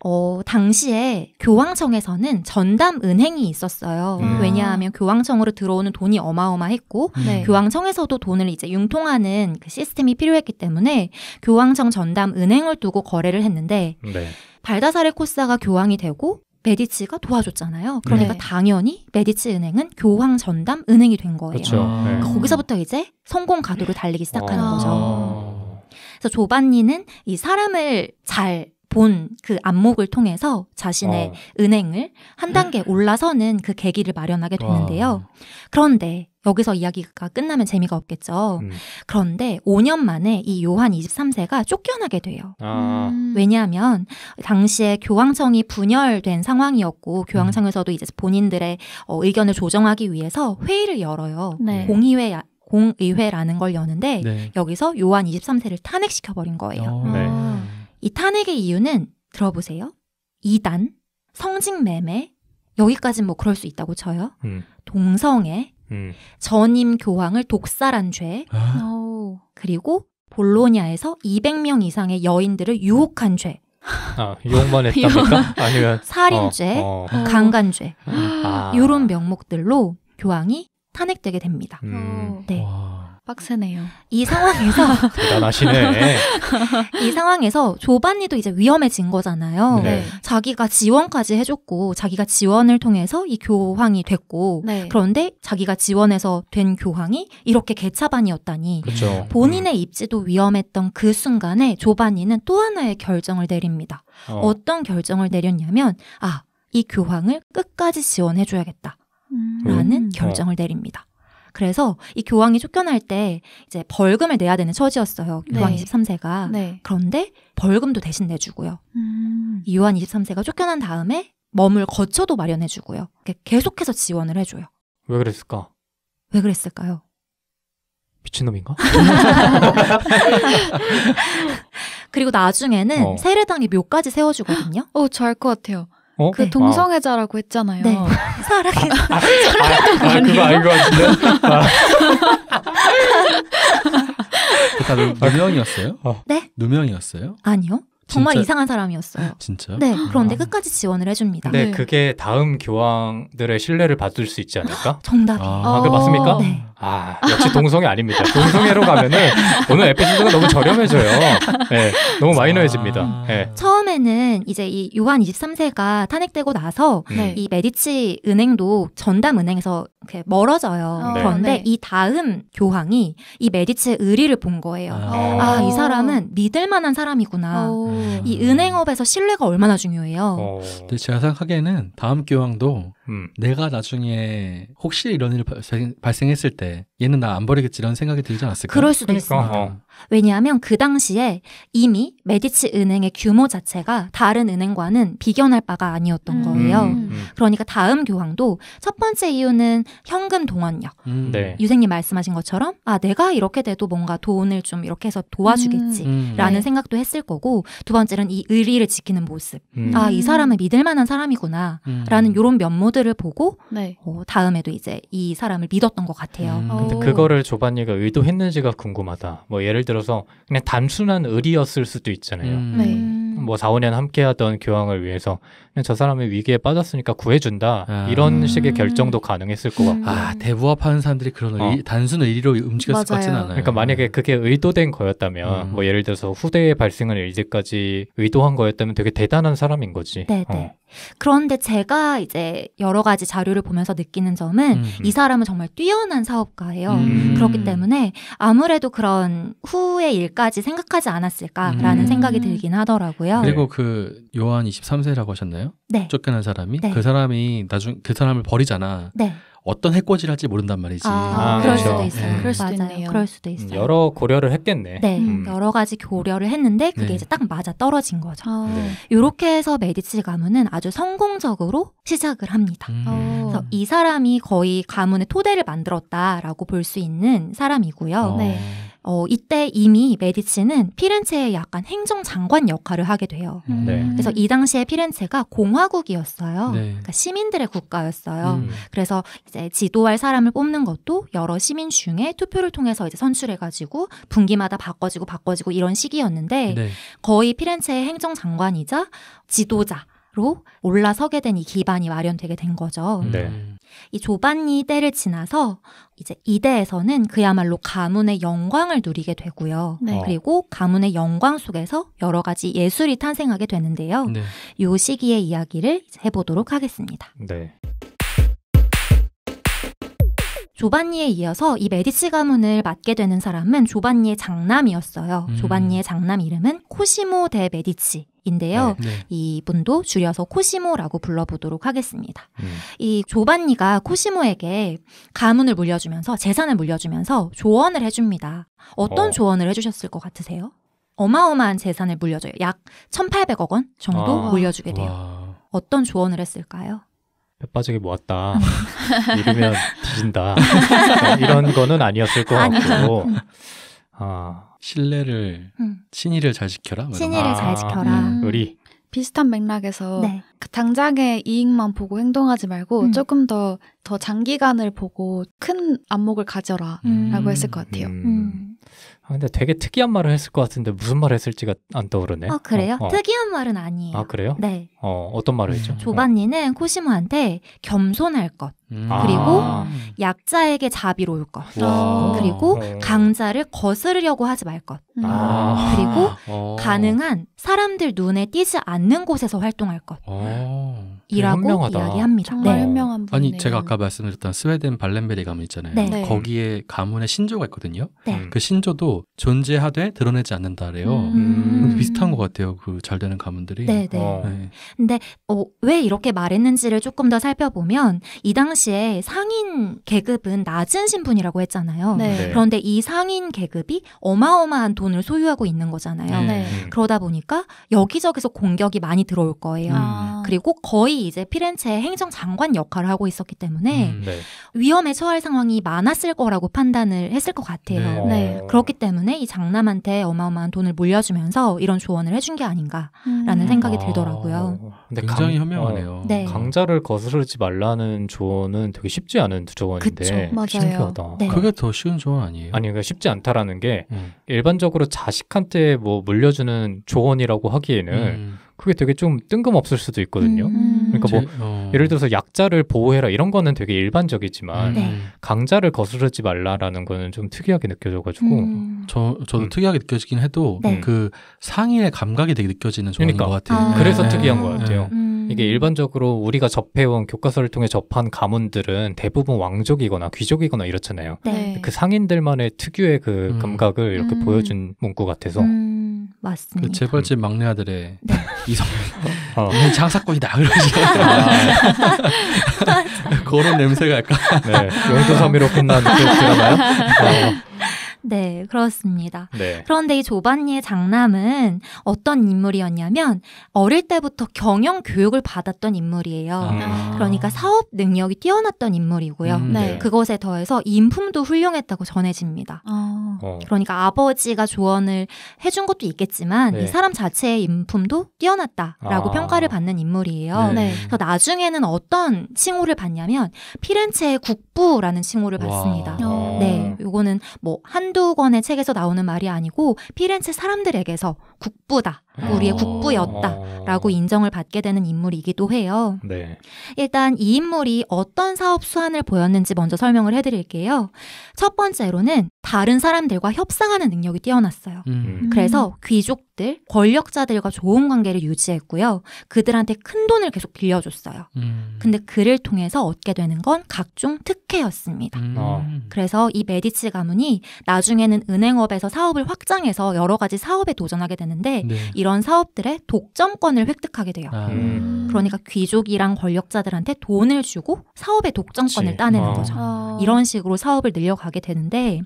어, 당시에 교황청에서는 전담 은행이 있었어요. 음. 왜냐하면 교황청으로 들어오는 돈이 어마어마했고 음. 네. 교황청에서도 돈을 이제 융통하는 그 시스템이 필요했기 때문에 교황청 전담 은행을 두고 거래를 했는데 네. 발다사레 코스가 교황이 되고 메디치가 도와줬잖아요. 그러니까 네. 당연히 메디치 은행은 교황 전담 은행이 된 거예요. 그렇죠. 네. 거기서부터 이제 성공 가도를 달리기 시작하는 아~ 거죠. 그래서 조반니는 이 사람을 잘 본그 안목을 통해서 자신의 어. 은행을 한 네? 단계 올라서는 그 계기를 마련하게 되는데요. 와. 그런데 여기서 이야기가 끝나면 재미가 없겠죠. 음. 그런데 5년 만에 이 요한 23세가 쫓겨나게 돼요. 아. 음. 왜냐하면 당시에 교황청이 분열된 상황이었고 음. 교황청에서도 이제 본인들의 어, 의견을 조정하기 위해서 회의를 열어요. 네. 공의회 공의회라는 걸 여는데 네. 여기서 요한 23세를 탄핵시켜 버린 거예요. 오, 어, 네. 아. 이 탄핵의 이유는 들어보세요. 이단, 성직 매매, 여기까지는 뭐 그럴 수 있다고 쳐요. 음. 동성애, 음. 전임 교황을 독살한 죄, 아. 그리고 볼로냐에서 200명 이상의 여인들을 유혹한 죄. 아, 유만 했답니까? <laughs> 아니면 살인죄, 어, 어. 강간죄. 아. 이런 명목들로 교황이 탄핵되게 됩니다. 음. 네. 와. 빡세네요. 이 상황에서 <laughs> 대단하시네. 이 상황에서 조반이도 이제 위험해진 거잖아요. 네. 네. 자기가 지원까지 해줬고 자기가 지원을 통해서 이 교황이 됐고 네. 그런데 자기가 지원해서 된 교황이 이렇게 개차반이었다니 그렇 음. 본인의 음. 입지도 위험했던 그 순간에 조반이는또 하나의 결정을 내립니다. 어. 어떤 결정을 내렸냐면 아 이 교황을 끝까지 지원해줘야겠다. 음. 라는 음. 결정을 내립니다. 그래서 이 교황이 쫓겨날 때 이제 벌금을 내야 되는 처지였어요. 네. 교황 네. 23세가. 네. 그런데 벌금도 대신 내주고요. 음. 이요한 23세가 쫓겨난 다음에 머물 거처도 마련해주고요. 계속해서 지원을 해줘요. 왜 그랬을까? 왜 그랬을까요? 미친놈인가? <laughs> 그리고 나중에는 어. 세례당이 묘까지 세워주거든요. 어, 저알것 같아요. 어? 그 네. 동성애자라고 했잖아요. 네. <laughs> 사랑해. 아, 아, 아, 그거 아닌 것 같은데. 아. <laughs> 그 아 누명이었어요? 어. 네? 누명이었어요? 아니요. 정말 진짜? 이상한 사람이었어요. 진짜? 네. 아. 그런데 끝까지 지원을 해줍니다. 네, 네, 그게 다음 교황들의 신뢰를 받을 수 있지 않을까? <gasps> 정답이. 아, 그 맞습니까? 네. 아, 역시 동성애 아닙니다. 동성애로 가면은 오늘 에피소드가 너무 저렴해져요. 네, 너무 마이너해집니다. 네. 처음에는 이제 이 요한 23세가 탄핵되고 나서 음. 네. 이 메디치 은행도 전담 은행에서 이렇게 멀어져요. 아, 네. 그런데 이 다음 교황이 이 메디치의 의리를 본 거예요. 아, 아이 사람은 믿을 만한 사람이구나. 오. 이 은행업에서 신뢰가 얼마나 중요해요. 어. 근데 제가 생각하기에는 다음 교황도 음. 내가 나중에 혹시 이런 일이 발생했을 때 얘는 나 안 버리겠지 라는 생각이 들지 않았을까? 그럴 수도 그러니까, 있습니다. 어. 왜냐하면 그 당시에 이미 메디치 은행의 규모 자체가 다른 은행과는 비견할 바가 아니었던 음. 거예요. 음. 음. 그러니까 다음 교황도 첫 번째 이유는 현금 동원력. 음. 네. 유생님 말씀하신 것처럼 아 내가 이렇게 돼도 뭔가 돈을 좀 이렇게 해서 도와주겠지라는 음. 네. 생각도 했을 거고 두 번째는 이 의리를 지키는 모습. 아 이 사람은 믿을 만한 사람이구나라는 이런 면모들을 보고 네. 어, 다음에도 이제 이 사람을 믿었던 것 같아요. 근데 그거를 조반니가 의도했는지가 궁금하다. 뭐 예를 예를 들어서 그냥 단순한 의리였을 수도 있잖아요. 음. 네. 뭐 4, 5년 함께하던 교황을 위해서 그냥 저 사람의 위기에 빠졌으니까 구해준다 아. 이런 음. 식의 결정도 가능했을 것 같고 아 대부합하는 사람들이 그런 어. 의, 단순 의리로 움직였을 것 같지는 않아요. 그러니까 만약에 그게 의도된 거였다면 음. 뭐 예를 들어서 후대의 발생을 이제까지 의도한 거였다면 되게 대단한 사람인 거지. 네네. 어. 네. 그런데 제가 이제 여러 가지 자료를 보면서 느끼는 점은 음, 음. 이 사람은 정말 뛰어난 사업가예요. 음. 그렇기 때문에 아무래도 그런 후의 일까지 생각하지 않았을까라는 음. 생각이 들긴 하더라고요. 그리고 그 요한 23세라고 하셨나요? 쫓겨나요? 네. 쫓겨난 사람이 네. 그 사람이 나중 그 사람을 버리잖아. 네. 어떤 해코지를 할지 모른단 말이지. 아, 아 그럴 그렇죠. 수도 있어요. 네. 그럴 수도 맞아요. 있네요. 그럴 수도 음, 있어요. 여러 고려를 했겠네. 네, 음. 여러 가지 고려를 했는데 그게 네. 이제 딱 맞아 떨어진 거죠. 아. 네. 이렇게 해서 메디치 가문은 아주 성공적으로 시작을 합니다. 음. 그래서 아. 이 사람이 거의 가문의 토대를 만들었다라고 볼 수 있는 사람이고요. 어. 네. 어, 이때 이미 메디치는 피렌체의 약간 행정장관 역할을 하게 돼요. 음. 네. 그래서 이 당시에 피렌체가 공화국이었어요. 네. 그러니까 시민들의 국가였어요. 음. 그래서 이제 지도할 사람을 뽑는 것도 여러 시민 중에 투표를 통해서 이제 선출해가지고 분기마다 바꿔지고 바꿔지고 이런 식이었는데 네. 거의 피렌체의 행정장관이자 지도자 로 올라서게 된 이 기반이 마련되게 된 거죠. 음. 네. 이 조반니 때를 지나서 이제 이대에서는 그야말로 가문의 영광을 누리게 되고요. 네. 그리고 가문의 영광 속에서 여러 가지 예술이 탄생하게 되는데요. 네. 요 시기의 이야기를 해보도록 하겠습니다. 네. 조반니에 이어서 이 메디치 가문을 맡게 되는 사람은 조반니의 장남이었어요. 음. 조반니의 장남 이름은 코시모 대 메디치. 인데요. 네, 네. 이분도 줄여서 코시모라고 불러보도록 하겠습니다. 음. 이 조반니가 코시모에게 가문을 물려주면서 재산을 물려주면서 조언을 해줍니다. 어떤 어. 조언을 해주셨을 것 같으세요? 어마어마한 재산을 물려줘요. 약 1,800억 원 정도 아. 물려주게 돼요. 와. 어떤 조언을 했을까요? 혓바닥에 모았다. 이러면 뒤진다. 이런 거는 아니었을 것 같고. 음. 아, 신뢰를, 음. 친일을 잘 지켜라? 친일을 아, 잘 지켜라. 예, 음. 의리. 비슷한 맥락에서 네. 그 당장의 이익만 보고 행동하지 말고 음. 조금 더, 더 장기간을 보고 큰 안목을 가져라 라고 음. 했을 것 같아요. 음. 아, 근데 되게 특이한 말을 했을 것 같은데 무슨 말을 했을지가 안 떠오르네. 아, 그래요? 어, 어. 특이한 말은 아니에요. 아, 그래요? 네. 어, 어떤 말을 했죠? 음. 조반니는 코시모한테 겸손할 것, 음. 그리고 아. 약자에게 자비로 올 것, 와. 그리고 어. 강자를 거스르려고 하지 말 것, 음. 아. 그리고 어. 가능한 사람들 눈에 띄지 않는 곳에서 활동할 것. 어. 이라고 현명하다. 이야기합니다. 정말 네. 현명한 분. 아니 제가 아까 말씀드렸던 스웨덴 발렌베리 가문 있잖아요. 네. 네. 거기에 가문에 신조가 있거든요. 네. 음. 그 신조도 존재하되 드러내지 않는다래요. 음. 음. 비슷한 것 같아요. 그 잘 되는 가문들이. 네, 네. 어. 네. 근데 어, 왜 이렇게 말했는지를 조금 더 살펴보면 이 당시에 상인 계급은 낮은 신분이라고 했잖아요. 네. 네. 그런데 이 상인 계급이 어마어마한 돈을 소유하고 있는 거잖아요. 네. 음. 그러다 보니까 여기저기서 공격이 많이 들어올 거예요. 음. 아. 그리고 거의 이제 피렌체의 행정장관 역할을 하고 있었기 때문에 음, 네. 위험에 처할 상황이 많았을 거라고 판단을 했을 것 같아요. 네. 네. 어. 그렇기 때문에 이 장남한테 어마어마한 돈을 물려주면서 이런 조언을 해준 게 아닌가라는 음. 생각이 아. 들더라고요. 근데 굉장히 강, 현명하네요. 어, 네. 강자를 거스르지 말라는 조언은 되게 쉽지 않은 조언인데 그쵸, 신기하다. 네. 그게 더 쉬운 조언 아니에요? 아니 그러니까 쉽지 않다라는 게 음. 일반적으로 자식한테 뭐 물려주는 조언이라고 하기에는 음. 그게 되게 좀 뜬금없을 수도 있거든요. 음. 그러니까 뭐 어. 예를 들어서 약자를 보호해라 이런 거는 되게 일반적이지만 음. 네. 강자를 거스르지 말라라는 거는 좀 특이하게 느껴져가지고 음. 저 저도 음. 특이하게 느껴지긴 해도 네. 그 상인의 감각이 되게 느껴지는 종인 그러니까. 것 같아요. 아. 그래서 네. 특이한 것 같아요. 네. 음. 이게 일반적으로 우리가 접해온 교과서를 통해 접한 가문들은 대부분 왕족이거나 귀족이거나 이렇잖아요. 네. 네. 그 상인들만의 특유의 그 음. 감각을 이렇게 보여준 문구 같아서. 맞습니다. 그 재벌집 막내 아들의 네. <laughs> 이성 어. 어. 장사꾼이다 그러시더라고요. 아. <laughs> 그런 냄새가 약간 네, 용도섬유로 끝난 <laughs> 그 드라마요. 어. 네, 그렇습니다. 네. 그런데 이 조반니의 장남은 어떤 인물이었냐면 어릴 때부터 경영 교육을 받았던 인물이에요. 음. 아. 그러니까 사업 능력이 뛰어났던 인물이고요. 음, 네. 그것에 더해서 인품도 훌륭했다고 전해집니다. 아. 어. 그러니까 아버지가 조언을 해준 것도 있겠지만 네. 이 사람 자체의 인품도 뛰어났다라고 아. 평가를 받는 인물이에요. 네. 네. 그래서 나중에는 어떤 칭호를 받냐면 피렌체의 국부라는 칭호를 받습니다. 어. 네, 요거는 뭐한 한두 권의 책에서 나오는 말이 아니고 피렌체 사람들에게서 국부다, 우리의 아. 국부였다라고 인정을 받게 되는 인물이기도 해요. 네. 일단 이 인물이 어떤 사업 수완을 보였는지 먼저 설명을 해드릴게요. 첫 번째로는 다른 사람들과 협상하는 능력이 뛰어났어요. 음. 음. 그래서 귀족들, 권력자들과 좋은 관계를 유지했고요. 그들한테 큰 돈을 계속 빌려줬어요. 음. 근데 그를 통해서 얻게 되는 건 각종 특혜였습니다. 음. 그래서 이 메디치 가문이 나 나중에는 은행업에서 사업을 확장해서 여러 가지 사업에 도전하게 되는데 네. 이런 사업들의 독점권을 획득하게 돼요. 아. 음. 그러니까 귀족이랑 권력자들한테 돈을 주고 사업의 독점권을 그치. 따내는 어. 거죠. 아. 이런 식으로 사업을 늘려가게 되는데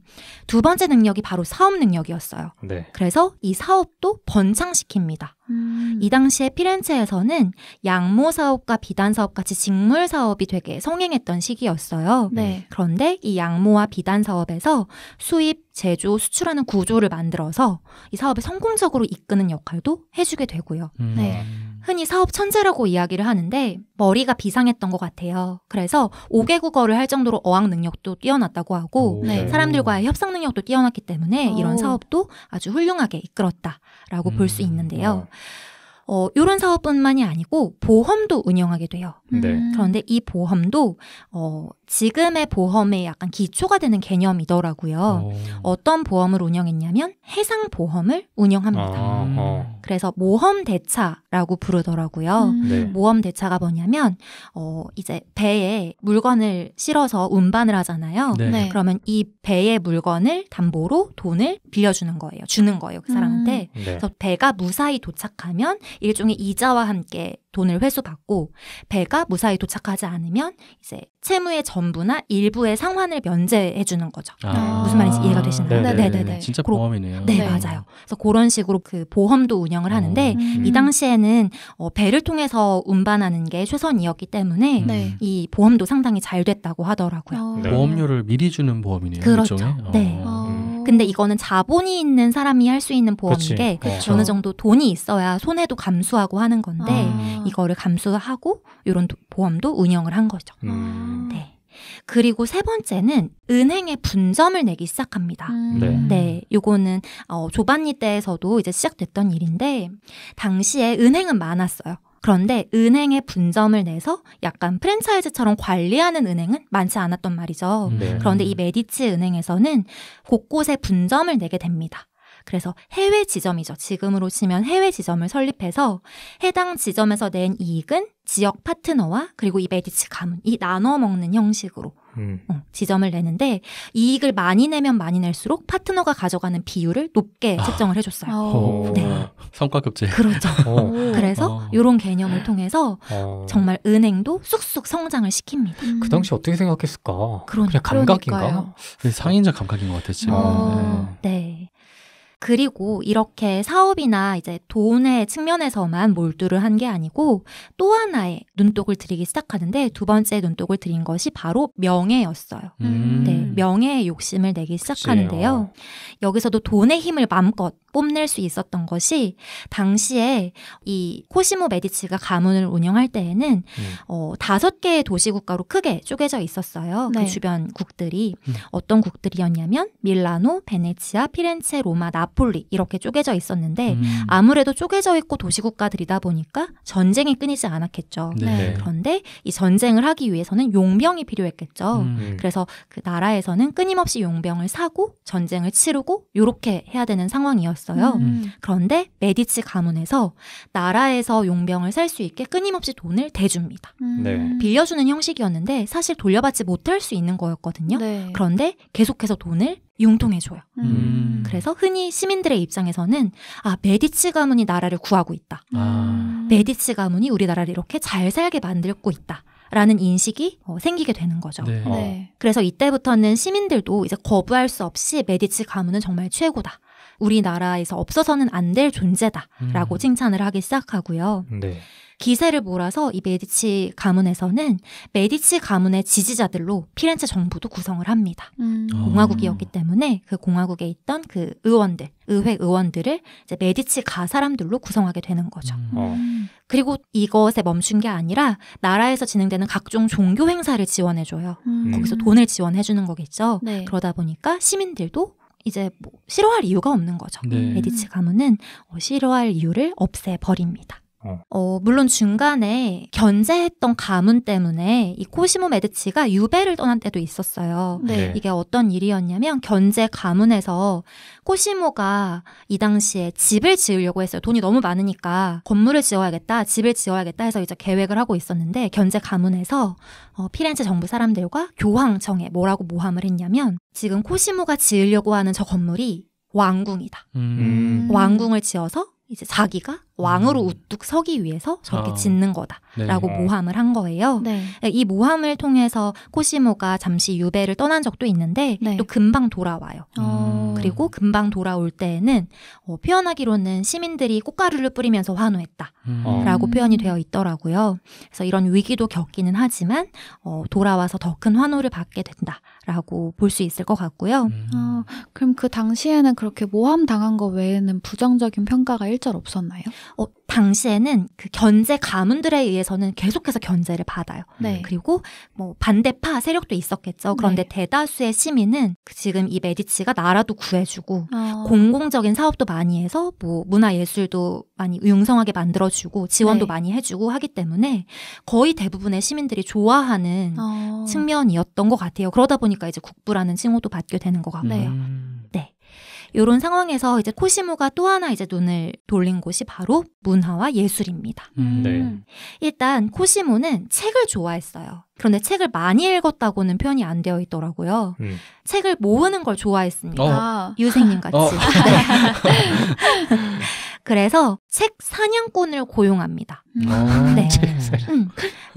두 번째 능력이 바로 사업 능력이었어요. 네. 그래서 이 사업도 번창시킵니다. 음. 이 당시에 피렌체에서는 양모 사업과 비단 사업 같이 직물 사업이 되게 성행했던 시기였어요. 네. 그런데 이 양모와 비단 사업에서 수입, 제조, 수출하는 구조를 만들어서 이 사업을 성공적으로 이끄는 역할도 해주게 되고요. 음. 네. 음. 흔히 사업 천재라고 이야기를 하는데 머리가 비상했던 것 같아요. 그래서 5개 국어를 할 정도로 어학 능력도 뛰어났다고 하고 네. 사람들과의 협상 능력도 뛰어났기 때문에 오. 이런 어. 사업도 아주 훌륭하게 이끌었다라고 음. 볼수 있는데요. 와. 어. 어, 이런 사업뿐만이 아니고 보험도 운영하게 돼요. 네. 음. 그런데 이 보험도 어, 지금의 보험의 약간 기초가 되는 개념이더라고요. 오. 어떤 보험을 운영했냐면 해상 보험을 운영합니다. 아, 어. 그래서 모험 대차라고 부르더라고요. 음. 네. 모험 대차가 뭐냐면 어, 이제 배에 물건을 실어서 운반을 하잖아요. 네. 네. 그러면 이 배의 물건을 담보로 돈을 빌려주는 거예요. 주는 거예요. 그 사람한테. 음. 네. 그래서 배가 무사히 도착하면 일종의 이자와 함께 돈을 회수받고 배가 무사히 도착하지 않으면 이제 채무의 전부나 일부의 상환을 면제해 주는 거죠. 아~ 무슨 말인지 이해가 되시나요? 네네네. 진짜 보험이네요. 네, 네, 맞아요. 그래서 그런 식으로 그 보험도 운영을 하는데 어. 음. 이 당시에는 어, 배를 통해서 운반하는 게 최선이었기 때문에 음. 네. 이 보험도 상당히 잘 됐다고 하더라고요. 어. 네. 보험료를 미리 주는 보험이네요. 그렇죠. 어. 네. 어. 근데 이거는 자본이 있는 사람이 할 수 있는 보험인 게 그쵸. 어느 정도 돈이 있어야 손해도 감수하고 하는 건데 아. 이거를 감수하고 이런 보험도 운영을 한 거죠. 음. 아. 네. 그리고 세 번째는 은행에 분점을 내기 시작합니다. 음. 네. 네. 요거는 어, 조반니 때에서도 이제 시작됐던 일인데 당시에 은행은 많았어요. 그런데 은행에 분점을 내서 약간 프랜차이즈처럼 관리하는 은행은 많지 않았던 말이죠. 음. 네. 그런데 이 메디치 은행에서는 곳곳에 분점을 내게 됩니다. 그래서 해외 지점이죠. 지금으로 치면 해외 지점을 설립해서 해당 지점에서 낸 이익은 지역 파트너와 그리고 이 메디치 가문, 이 나눠 먹는 형식으로 음. 어, 지점을 내는데 이익을 많이 내면 많이 낼수록 파트너가 가져가는 비율을 높게 아. 책정을 해줬어요. 어. 어. 네. 성과 격제. 그렇죠. 어. 그래서 이런 어. 개념을 네. 통해서 정말 은행도 쑥쑥 성장을 시킵니다. 음. 그 당시 어떻게 생각했을까? 그런, 그냥 감각인가? 상인자 감각인 것같아 지금. 네. 네. 그리고 이렇게 사업이나 이제 돈의 측면에서만 몰두를 한 게 아니고 또 하나의 눈독을 들이기 시작하는데 두 번째 눈독을 들인 것이 바로 명예였어요. 음. 네, 명예의 욕심을 내기 시작하는데요. 그치. 어. 여기서도 돈의 힘을 마음껏 뽐낼 수 있었던 것이 당시에 이 코시모 메디치가 가문을 운영할 때에는 음. 어, 다섯 개의 도시국가로 크게 쪼개져 있었어요. 그 네. 그 주변 국들이 음. 어떤 국들이었냐면 밀라노, 베네치아, 피렌체, 로마, 나폴리 이렇게 쪼개져 있었는데 음. 아무래도 쪼개져 있고 도시국가들이다 보니까 전쟁이 끊이지 않았겠죠. 네. 네. 그런데 이 전쟁을 하기 위해서는 용병이 필요했겠죠. 음. 네. 그래서 그 나라에서는 끊임없이 용병을 사고 전쟁을 치르고 이렇게 해야 되는 상황이었어요. 있었어요. 음. 그런데 메디치 가문에서 나라에서 용병을 살 수 있게 끊임없이 돈을 대줍니다. 음. 네. 빌려주는 형식이었는데 사실 돌려받지 못할 수 있는 거였거든요. 네. 그런데 계속해서 돈을 융통해줘요. 음. 음. 그래서 흔히 시민들의 입장에서는 아 메디치 가문이 나라를 구하고 있다. 아. 음. 메디치 가문이 우리나라를 이렇게 잘 살게 만들고 있다. 라는 인식이 어, 생기게 되는 거죠. 네. 네. 그래서 이때부터는 시민들도 이제 거부할 수 없이 메디치 가문은 정말 최고다. 우리나라에서 없어서는 안 될 존재다라고 음. 칭찬을 하기 시작하고요. 네. 기세를 몰아서 이 메디치 가문에서는 메디치 가문의 지지자들로 피렌체 정부도 구성을 합니다. 음. 아. 공화국이었기 때문에 그 공화국에 있던 그 의원들, 의회 의원들을 이제 메디치 가 사람들로 구성하게 되는 거죠. 음. 음. 어. 그리고 이것에 멈춘 게 아니라 나라에서 진행되는 각종 종교 행사를 지원해줘요. 음. 음. 거기서 돈을 지원해주는 거겠죠. 네. 그러다 보니까 시민들도 이제 뭐 싫어할 이유가 없는 거죠. 네. 메디치 가문은 어, 싫어할 이유를 없애버립니다. 어. 어, 물론 중간에 견제했던 가문 때문에 이 코시모 메드치가 유배를 떠난 때도 있었어요. 네. 네. 이게 어떤 일이었냐면 견제 가문에서 코시모가 이 당시에 집을 지으려고 했어요. 돈이 너무 많으니까 건물을 지어야겠다, 집을 지어야겠다 해서 이제 계획을 하고 있었는데 견제 가문에서 어, 피렌체 정부 사람들과 교황청에 뭐라고 모함을 했냐면 지금 코시모가 지으려고 하는 저 건물이 왕궁이다. 음. 왕궁을 지어서 이제 자기가 왕으로 음. 우뚝 서기 위해서 저렇게 아. 짓는 거다라고 네. 모함을 한 거예요. 네. 네 이 모함을 통해서 코시모가 잠시 유배를 떠난 적도 있는데 네. 또 금방 돌아와요. 아. 음. 그리고 금방 돌아올 때에는 어, 표현하기로는 시민들이 꽃가루를 뿌리면서 환호했다라고 음. 표현이 되어 있더라고요. 그래서 이런 위기도 겪기는 하지만 어, 돌아와서 더 큰 환호를 받게 된다. 라고 볼 수 있을 것 같고요. 음. 어, 그럼 그 당시에는 그렇게 모함당한 것 외에는 부정적인 평가가 일절 없었나요? 어, 당시에는 그 견제 가문들에 의해서는 계속해서 견제를 받아요. 네. 그리고 뭐 반대파 세력도 있었겠죠. 그런데 네. 대다수의 시민은 그 지금 이 메디치가 나라도 구해주고 어. 공공적인 사업도 많이 해서 뭐 문화 예술도 많이 융성하게 만들어주고 지원도 네. 많이 해주고 하기 때문에 거의 대부분의 시민들이 좋아하는 어. 측면이었던 것 같아요. 그러다 보니 그러니까 이제 국부라는 칭호도 받게 되는 것 같고요. 음. 네. 이런 상황에서 이제 코시모가 또 하나 이제 눈을 돌린 곳이 바로 문화와 예술입니다. 음. 음. 네. 일단 코시모는 책을 좋아했어요. 그런데 책을 많이 읽었다고는 표현이 안 되어 있더라고요. 음. 책을 모으는 걸 좋아했습니다. 어. 아. 유생님 같이. 어. <laughs> 네. <laughs> 그래서 책 사냥꾼을 고용합니다. 음. 아, 네. 음. 음.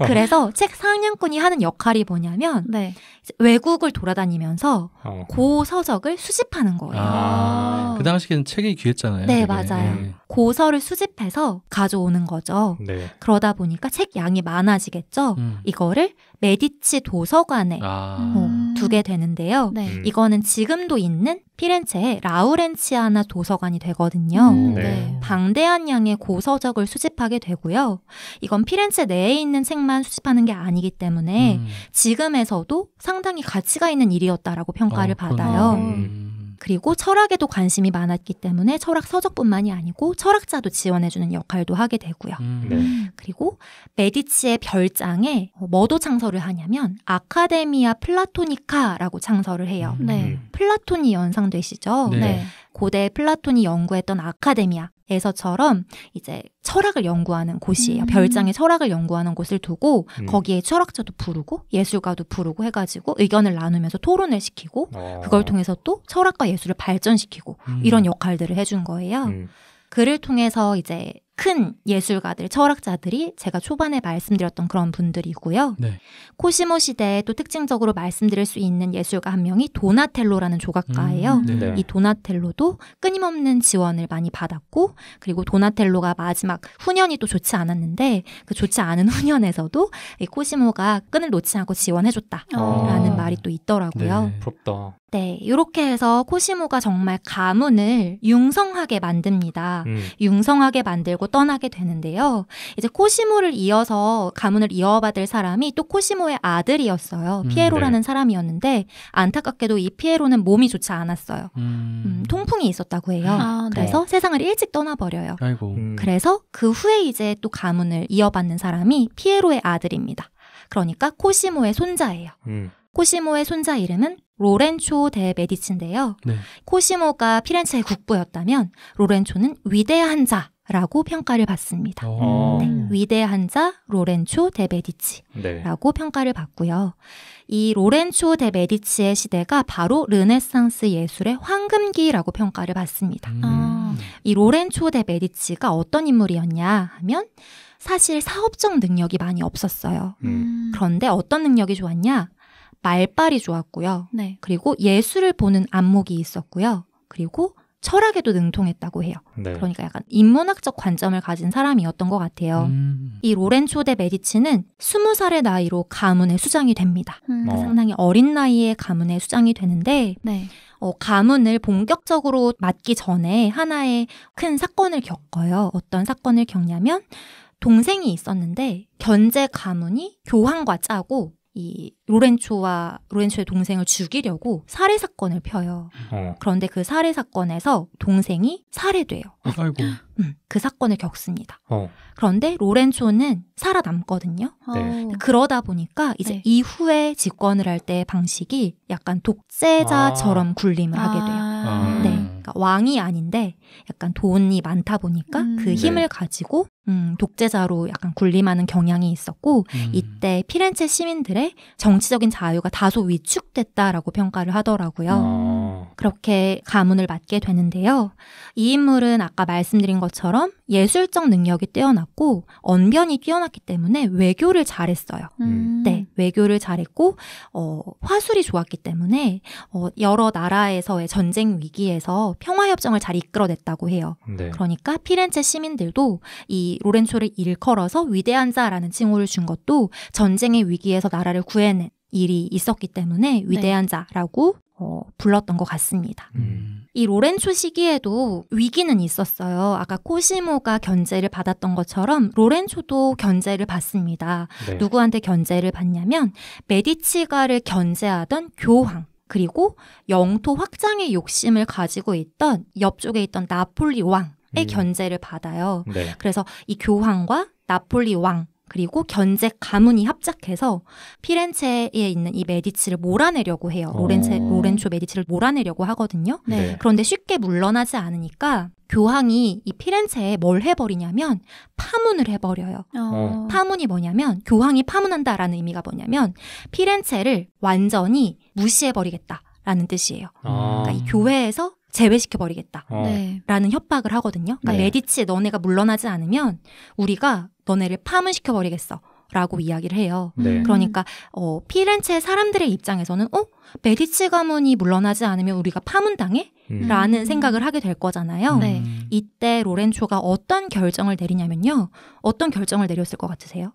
그래서 책 사냥꾼이 하는 역할이 뭐냐면 네. 외국을 돌아다니면서 어. 고서적을 수집하는 거예요. 아~ 그 당시에는 책이 귀했잖아요. 네, 되게. 맞아요. 네. 고서를 수집해서 가져오는 거죠. 네. 그러다 보니까 책 양이 많아지겠죠. 음. 이거를 메디치 도서관에 아~ 어, 두게 되는데요. 네. 음. 이거는 지금도 있는 피렌체의 라우렌치아나 도서관이 되거든요. 네. 네. 방대한 상의 고서적을 수집하게 되고요. 이건 피렌체 내에 있는 책만 수집하는 게 아니기 때문에 음. 지금에서도 상당히 가치가 있는 일이었다라고 평가를 어, 받아요. 음. 그리고 철학에도 관심이 많았기 때문에 철학 서적뿐만이 아니고 철학자도 지원해주는 역할도 하게 되고요. 음, 네. 그리고 메디치의 별장에 뭐도 창설을 하냐면 아카데미아 플라토니카라고 창설을 해요. 음, 네. 플라톤이 연상되시죠? 네. 네. 고대 플라톤이 연구했던 아카데미아에서처럼 이제 철학을 연구하는 곳이에요. 음. 별장에 철학을 연구하는 곳을 두고 음. 거기에 철학자도 부르고 예술가도 부르고 해가지고 의견을 나누면서 토론을 시키고 어. 그걸 통해서 또 철학과 예술을 발전시키고 음. 이런 역할들을 해준 거예요. 음. 그를 통해서 이제 큰 예술가들, 철학자들이 제가 초반에 말씀드렸던 그런 분들이고요. 네. 코시모 시대에 또 특징적으로 말씀드릴 수 있는 예술가 한 명이 도나텔로라는 조각가예요. 음, 네. 이 도나텔로도 끊임없는 지원을 많이 받았고, 그리고 도나텔로가 마지막 훈연이또 좋지 않았는데, 그 좋지 않은 <laughs> 훈연에서도이 코시모가 끈을 놓지 않고 지원해줬다라는 아. 말이 또 있더라고요. 네. 부럽다. 네, 이렇게 해서 코시모가 정말 가문을 융성하게 만듭니다. 음. 융성하게 만들고 떠나게 되는데요. 이제 코시모를 이어서 가문을 이어받을 사람이 또 코시모의 아들이었어요. 음, 피에로라는 음, 네. 사람이었는데 안타깝게도 이 피에로는 몸이 좋지 않았어요. 음. 음 통풍이 있었다고 해요. 아, 네. 그래서 세상을 일찍 떠나버려요. 아이고. 음. 그래서 그 후에 이제 또 가문을 이어받는 사람이 피에로의 아들입니다. 그러니까 코시모의 손자예요. 코시모의 손자 이름은 로렌초 대 메디치인데요. 네. 코시모가 피렌체의 국부였다면 로렌초는 위대한 자 라고 평가를 받습니다. 어. 네, 위대한 자 로렌초 데 메디치라고 네. 평가를 받고요. 이 로렌초 데 메디치의 시대가 바로 르네상스 예술의 황금기라고 평가를 받습니다. 음. 이 로렌초 데 메디치가 어떤 인물이었냐 하면 사실 사업적 능력이 많이 없었어요. 음. 그런데 어떤 능력이 좋았냐? 말빨이 좋았고요. 네. 그리고 예술을 보는 안목이 있었고요. 그리고 철학에도 능통했다고 해요. 네. 그러니까 약간 인문학적 관점을 가진 사람이었던 것 같아요. 음. 이 로렌초 데 메디치는 스무 살의 나이로 가문의 수장이 됩니다. 음. 어. 상당히 어린 나이에 가문의 수장이 되는데 네. 어, 가문을 본격적으로 맡기 전에 하나의 큰 사건을 겪어요. 어떤 사건을 겪냐면 동생이 있었는데 견제 가문이 교황과 짜고 이 로렌초와 로렌초의 동생을 죽이려고 살해 사건을 펴요. 어. 그런데 그 살해 사건에서 동생이 살해돼요. 아이고. 음, 그 사건을 겪습니다. 어. 그런데 로렌초는 살아남거든요. 네. 그러다 보니까 이제 네. 이후에 집권을 할 때 방식이 약간 독재자처럼 아. 굴림을 하게 돼요. 아. 아. 네. 그러니까 왕이 아닌데 약간 돈이 많다 보니까 음. 그 힘을 네. 가지고 음, 독재자로 약간 군림하는 경향이 있었고 음. 이때 피렌체 시민들의 정치적인 자유가 다소 위축됐다라고 평가를 하더라고요. 아. 그렇게 가문을 맡게 되는데요. 이 인물은 아까 말씀드린 것처럼 예술적 능력이 뛰어났고 언변이 뛰어났기 때문에 외교를 잘했어요. 음. 네, 외교를 잘했고 어, 화술이 좋았기 때문에 어, 여러 나라에서의 전쟁 위기에서 평화협정을 잘 이끌어냈다고 해요. 네. 그러니까 피렌체 시민들도 이 로렌초를 일컬어서 위대한 자라는 칭호를 준 것도 전쟁의 위기에서 나라를 구해낸 일이 있었기 때문에 위대한 네. 자라고 어, 불렀던 것 같습니다. 음. 이 로렌초 시기에도 위기는 있었어요. 아까 코시모가 견제를 받았던 것처럼 로렌초도 견제를 받습니다. 네. 누구한테 견제를 받냐면 메디치가를 견제하던 교황. 그리고 영토 확장의 욕심을 가지고 있던 옆쪽에 있던 나폴리 왕의 음. 견제를 받아요. 네. 그래서 이 교황과 나폴리 왕 그리고 견제 가문이 합작해서 피렌체에 있는 이 메디치를 몰아내려고 해요. 어. 로렌체, 로렌초 메디치를 몰아내려고 하거든요. 네. 네. 그런데 쉽게 물러나지 않으니까 교황이 이 피렌체에 뭘 해버리냐면 파문을 해버려요. 어. 어. 파문이 뭐냐면 교황이 파문한다라는 의미가 뭐냐면 피렌체를 완전히 무시해버리겠다라는 뜻이에요. 어. 그러니까 이 교회에서 제외시켜버리겠다라는 어. 네. 협박을 하거든요. 그러니까 네. 메디치 너네가 물러나지 않으면 우리가 너네를 파문시켜 버리겠어. 라고 이야기를 해요. 네. 그러니까 어, 피렌체 사람들의 입장에서는 어 메디치 가문이 물러나지 않으면 우리가 파문당해? 음. 라는 생각을 하게 될 거잖아요. 네. 이때 로렌초가 어떤 결정을 내리냐면요. 어떤 결정을 내렸을 것 같으세요?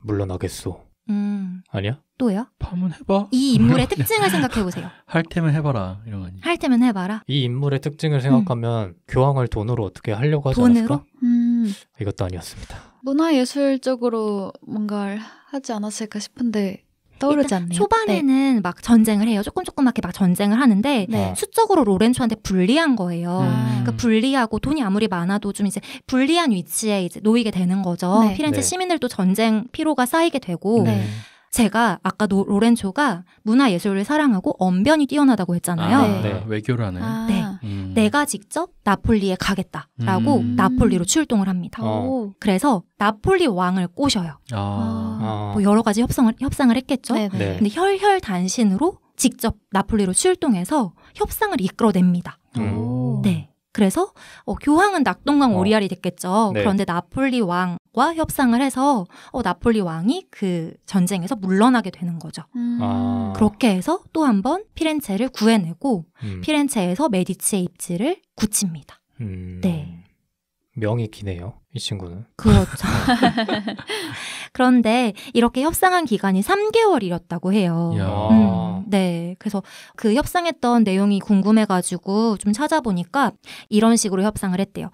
물러나겠소. 음. 아니야? 또요? 파문해봐. 이 인물의 <laughs> 특징을 생각해보세요. 할 테면 해봐라 이런 거니. 할 테면 해봐라. 이 인물의 특징을 생각하면 음. 교황을 돈으로 어떻게 하려고 하지 돈으로? 않았을까? 음. 이것도 아니었습니다. 문화예술적으로 뭔가를 하지 않았을까 싶은데 떠오르지 않네요. 초반에는 네. 막 전쟁을 해요. 조금 조금맣게막 전쟁을 하는데 네. 수적으로 로렌초한테 불리한 거예요. 음. 그러니까 불리하고 돈이 아무리 많아도 좀 이제 불리한 위치에 이제 놓이게 되는 거죠. 네. 피렌체 네. 시민들도 전쟁 피로가 쌓이게 되고 네. 제가 아까 노, 로렌초가 문화예술을 사랑하고 언변이 뛰어나다고 했잖아요. 아, 네. 네. 외교를 하는. 아. 네. 음. 내가 직접 나폴리에 가겠다라고 음. 나폴리로 출동을 합니다. 어. 그래서 나폴리 왕을 꼬셔요. 아. 아. 뭐 여러 가지 협상을, 협상을 했겠죠. 네. 네. 네. 근데 혈혈단신으로 직접 나폴리로 출동해서 협상을 이끌어냅니다. 음. 오. 네. 그래서 어, 교황은 낙동강 어. 오리알이 됐겠죠. 네. 그런데 나폴리 왕과 협상을 해서 어, 나폴리 왕이 그 전쟁에서 물러나게 되는 거죠. 음. 아. 그렇게 해서 또 한 번 피렌체를 구해내고 음. 피렌체에서 메디치의 입지를 굳힙니다. 음. 네. 명이 기네요. 이 친구는. 그렇죠. <laughs> 그런데 이렇게 협상한 기간이 3개월이었다고 해요. 네. 그래서 그 협상했던 내용이 궁금해가지고 좀 찾아보니까 이런 식으로 협상을 했대요.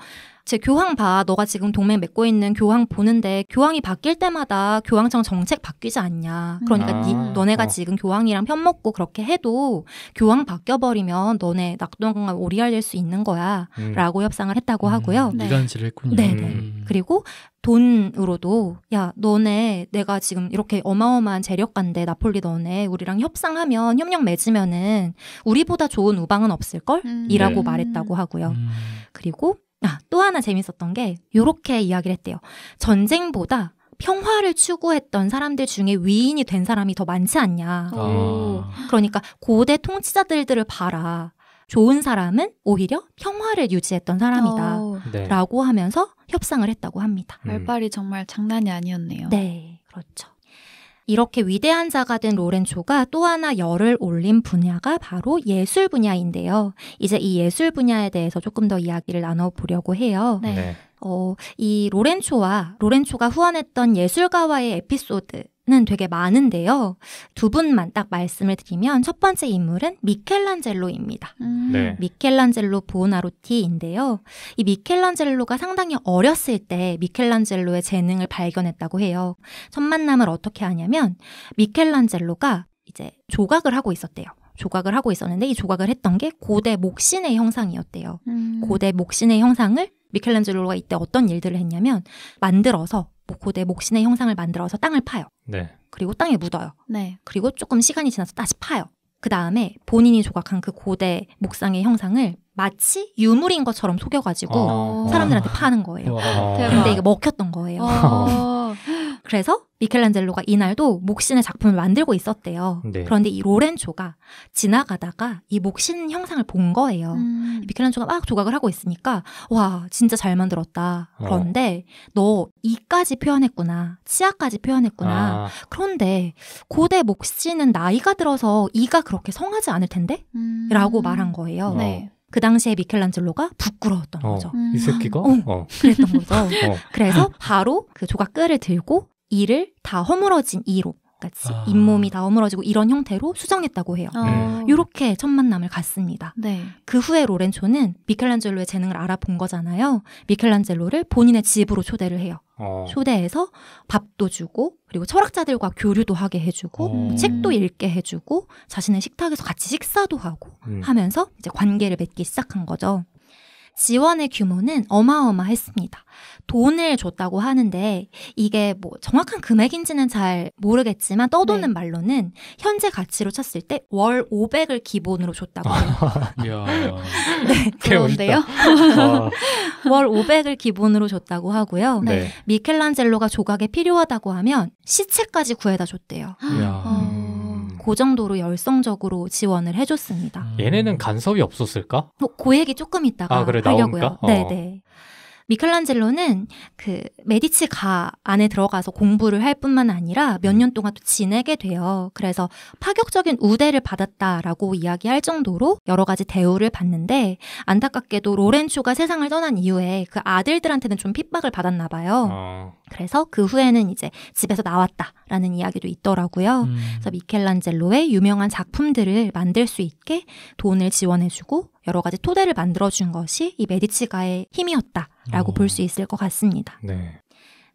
제 교황 봐. 너가 지금 동맹 맺고 있는 교황 보는데 교황이 바뀔 때마다 교황청 정책 바뀌지 않냐. 음. 그러니까 아, 니, 너네가 어. 지금 교황이랑 편먹고 그렇게 해도 교황 바뀌어버리면 너네 낙동강 을 오리알릴 수 있는 거야. 음. 라고 협상을 했다고 음, 하고요. 네. 이간질을 했군요. 네, 네. 음. 그리고 돈으로도 야 너네 내가 지금 이렇게 어마어마한 재력가인데 나폴리 너네 우리랑 협상하면 협력 맺으면은 우리보다 좋은 우방은 없을걸? 음. 이라고 네. 말했다고 하고요. 음. 그리고 아, 또 하나 재밌었던 게 이렇게 이야기를 했대요. 전쟁보다 평화를 추구했던 사람들 중에 위인이 된 사람이 더 많지 않냐. 오. 아. 그러니까 고대 통치자들들을 봐라. 좋은 사람은 오히려 평화를 유지했던 사람이다. 오. 어. 네. 라고 하면서 협상을 했다고 합니다. 말빨이 음. 정말 장난이 아니었네요. 네, 그렇죠. 이렇게 위대한 자가 된 로렌초가 또 하나 열을 올린 분야가 바로 예술 분야인데요. 이제 이 예술 분야에 대해서 조금 더 이야기를 나눠보려고 해요. 네. 어, 이 로렌초와 로렌초가 후원했던 예술가와의 에피소드 는 되게 많은데요. 두 분만 딱 말씀을 드리면 첫 번째 인물은 미켈란젤로입니다. 음. 네. 미켈란젤로 보나로티인데요. 이 미켈란젤로가 상당히 어렸을 때 미켈란젤로의 재능을 발견했다고 해요. 첫 만남을 어떻게 하냐면 미켈란젤로가 이제 조각을 하고 있었대요. 조각을 하고 있었는데 이 조각을 했던 게 고대 목신의 형상이었대요. 음. 고대 목신의 형상을 미켈란젤로가 이때 어떤 일들을 했냐면 만들어서 뭐 고대 목신의 형상을 만들어서 땅을 파요. 네. 그리고 땅에 묻어요. 네. 그리고 조금 시간이 지나서 다시 파요. 그 다음에 본인이 조각한 그 고대 목상의 형상을 마치 유물인 것처럼 속여가지고 아~ 사람들한테 파는 거예요. 근데 이게 먹혔던 거예요. 아~ <laughs> 그래서 미켈란젤로가 이날도 목신의 작품을 만들고 있었대요. 네. 그런데 이 로렌초가 지나가다가 이 목신 형상을 본 거예요. 음. 미켈란젤로가 막 조각을 하고 있으니까 와 진짜 잘 만들었다. 어. 그런데 어. 너 이까지 표현했구나, 치아까지 표현했구나. 아. 그런데 고대 목신은 나이가 들어서 이가 그렇게 성하지 않을 텐데?라고 음. 말한 거예요. 어. 네. 그 당시에 미켈란젤로가 부끄러웠던 어, 거죠. 이 새끼가? 음. 어, 어. 그랬던 거죠. 어. 그래서 바로 그 조각끌을 들고 이를 다 허물어진 이로 같이 그러니까 아. 잇몸이 다 허물어지고 이런 형태로 수정했다고 해요. 이렇게 어. 음. 첫 만남을 갖습니다 네. 그 후에 로렌초는 미켈란젤로의 재능을 알아본 거잖아요. 미켈란젤로를 본인의 집으로 초대를 해요. 어. 초대해서 밥도 주고 그리고 철학자들과 교류도 하게 해주고 어. 뭐 책도 읽게 해주고 자신의 식탁에서 같이 식사도 하고 음. 하면서 이제 관계를 맺기 시작한 거죠. 지원의 규모는 어마어마했습니다. 돈을 줬다고 하는데 이게 뭐 정확한 금액인지는 잘 모르겠지만 떠도는 네. 말로는 현재 가치로 쳤을 때 월 500을 기본으로 줬다고 해요. 아, <laughs> 네, 그런데요. 아. 월 500을 기본으로 줬다고 하고요. 네. 미켈란젤로가 조각에 필요하다고 하면 시체까지 구해다 줬대요. 어. 그 정도로 열성적으로 지원을 해줬습니다. 얘네는 간섭이 없었을까? 뭐, 그 얘기 조금 있다가 아, 그래, 하려고요. 나옵니까? 어. 네네. 미켈란젤로는 그 메디치 가 안에 들어가서 공부를 할 뿐만 아니라 몇 년 동안 또 지내게 돼요. 그래서 파격적인 우대를 받았다라고 이야기할 정도로 여러 가지 대우를 받는데 안타깝게도 로렌초가 세상을 떠난 이후에 그 아들들한테는 좀 핍박을 받았나 봐요. 어. 그래서 그 후에는 이제 집에서 나왔다라는 이야기도 있더라고요. 음. 그래서 미켈란젤로의 유명한 작품들을 만들 수 있게 돈을 지원해주고 여러 가지 토대를 만들어준 것이 이 메디치가의 힘이었다. 라고볼수 음. 있을 것 같습니다. 네.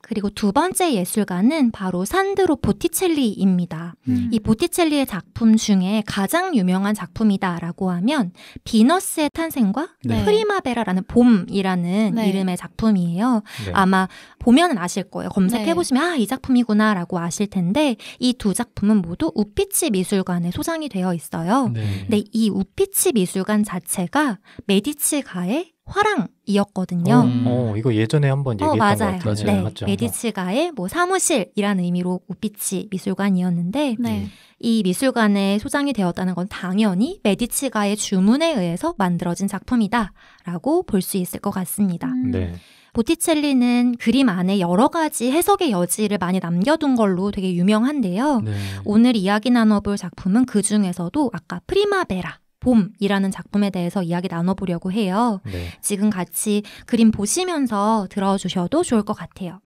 그리고 두 번째 예술가는 바로 산드로 보티첼리입니다. 음. 이 보티첼리의 작품 중에 가장 유명한 작품이다라고 하면 비너스의 탄생과 네. 프리마베라라는 봄이라는 네. 이름의 작품이에요. 네. 아마 보면 아실 거예요. 검색해 보시면 아 이 작품이구나라고 아실 텐데 이 두 작품은 모두 우피치 미술관에 소장이 되어 있어요. 네. 근데 이 우피치 미술관 자체가 메디치가의 화랑이었거든요. 음. 어, 이거 예전에 한번 어, 얘기했던 어, 맞아요. 것아요 네, 맞죠? 메디치가의 뭐 사무실이라는 의미로 우피치 미술관이었는데 네. 네. 이 미술관에 소장이 되었다는 건 당연히 메디치가의 주문에 의해서 만들어진 작품이다라고 볼 수 있을 것 같습니다. 음. 네. 보티첼리는 그림 안에 여러 가지 해석의 여지를 많이 남겨둔 걸로 되게 유명한데요. 네. 오늘 이야기 나눠볼 작품은 그 중에서도 아까 프리마베라 봄이라는 작품에 대해서 이야기 나눠보려고 해요. 네. 지금 같이 그림 보시면서 들어주셔도 좋을 것 같아요.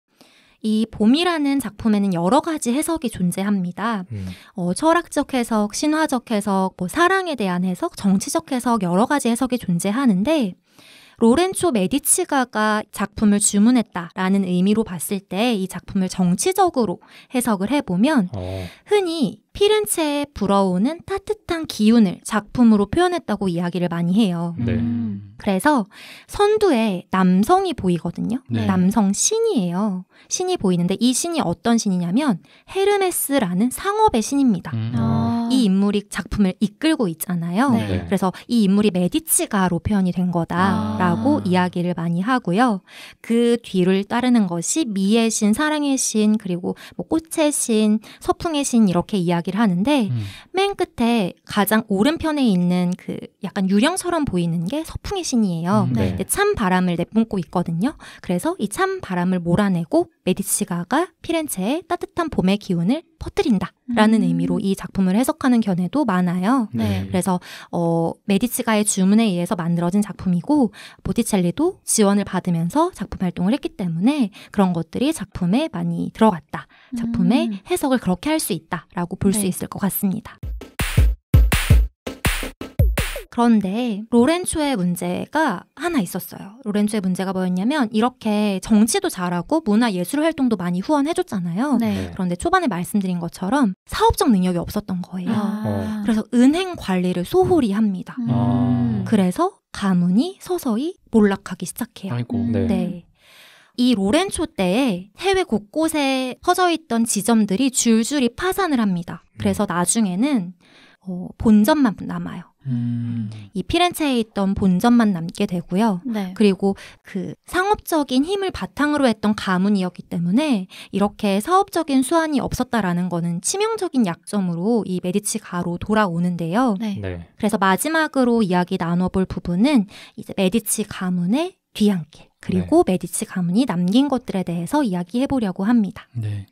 이 봄이라는 작품에는 여러 가지 해석이 존재합니다. 음. 어, 철학적 해석, 신화적 해석, 뭐 사랑에 대한 해석, 정치적 해석 여러 가지 해석이 존재하는데 로렌초 메디치가가 작품을 주문했다라는 의미로 봤을 때 이 작품을 정치적으로 해석을 해보면 어. 흔히 피렌체에 불어오는 따뜻한 기운을 작품으로 표현했다고 이야기를 많이 해요. 네. 음. 그래서 선두에 남성이 보이거든요. 네. 남성 신이에요. 신이 보이는데 이 신이 어떤 신이냐면 헤르메스라는 상업의 신입니다. 음. 아. 이 인물이 작품을 이끌고 있잖아요. 네. 네. 그래서 이 인물이 메디치가로 표현이 된 거다라고 아. 이야기를 많이 하고요. 그 뒤를 따르는 것이 미의 신, 사랑의 신, 그리고 뭐 꽃의 신, 서풍의 신 이렇게 이야기 이야기를 하는데 음. 맨 끝에 가장 오른편에 있는 그 약간 유령처럼 보이는 게 서풍의 신이에요. 음, 네. 찬 네. 바람을 내뿜고 있거든요. 그래서 이 찬 바람을 몰아내고 메디치가가 피렌체의 따뜻한 봄의 기운을 퍼뜨린다라는 음. 의미로 이 작품을 해석하는 견해도 많아요. 네. 네. 그래서 어, 메디치가의 주문에 의해서 만들어진 작품이고 보티첼리도 지원을 받으면서 작품 활동을 했기 때문에 그런 것들이 작품에 많이 들어갔다. 작품의 음. 해석을 그렇게 할 수 있다라고 볼수 네. 있을 것 같습니다. 그런데 로렌초의 문제가 하나 있었어요. 로렌초의 문제가 뭐였냐면 이렇게 정치도 잘하고 문화 예술 활동도 많이 후원해줬잖아요. 네. 네. 그런데 초반에 말씀드린 것처럼 사업적 능력이 없었던 거예요. 아. 어. 그래서 은행 관리를 소홀히 합니다. 음. 아. 그래서 가문이 서서히 몰락하기 시작해요. 아이고, 음. 네. 네. 이 로렌초 때에 해외 곳곳에 퍼져 있던 지점들이 줄줄이 파산을 합니다. 그래서 음. 나중에는 어, 본점만 남아요. 음. 이 피렌체에 있던 본점만 남게 되고요. 네. 그리고 그 상업적인 힘을 바탕으로 했던 가문이었기 때문에 이렇게 사업적인 수완이 없었다라는 거는 치명적인 약점으로 이 메디치 가로 돌아오는데요. 네. 네. 그래서 마지막으로 이야기 나눠볼 부분은 이제 메디치 가문의 뒤안길. 그리고 네. 메디치 가문이 남긴 것들에 대해서 이야기해 보려고 합니다. 네.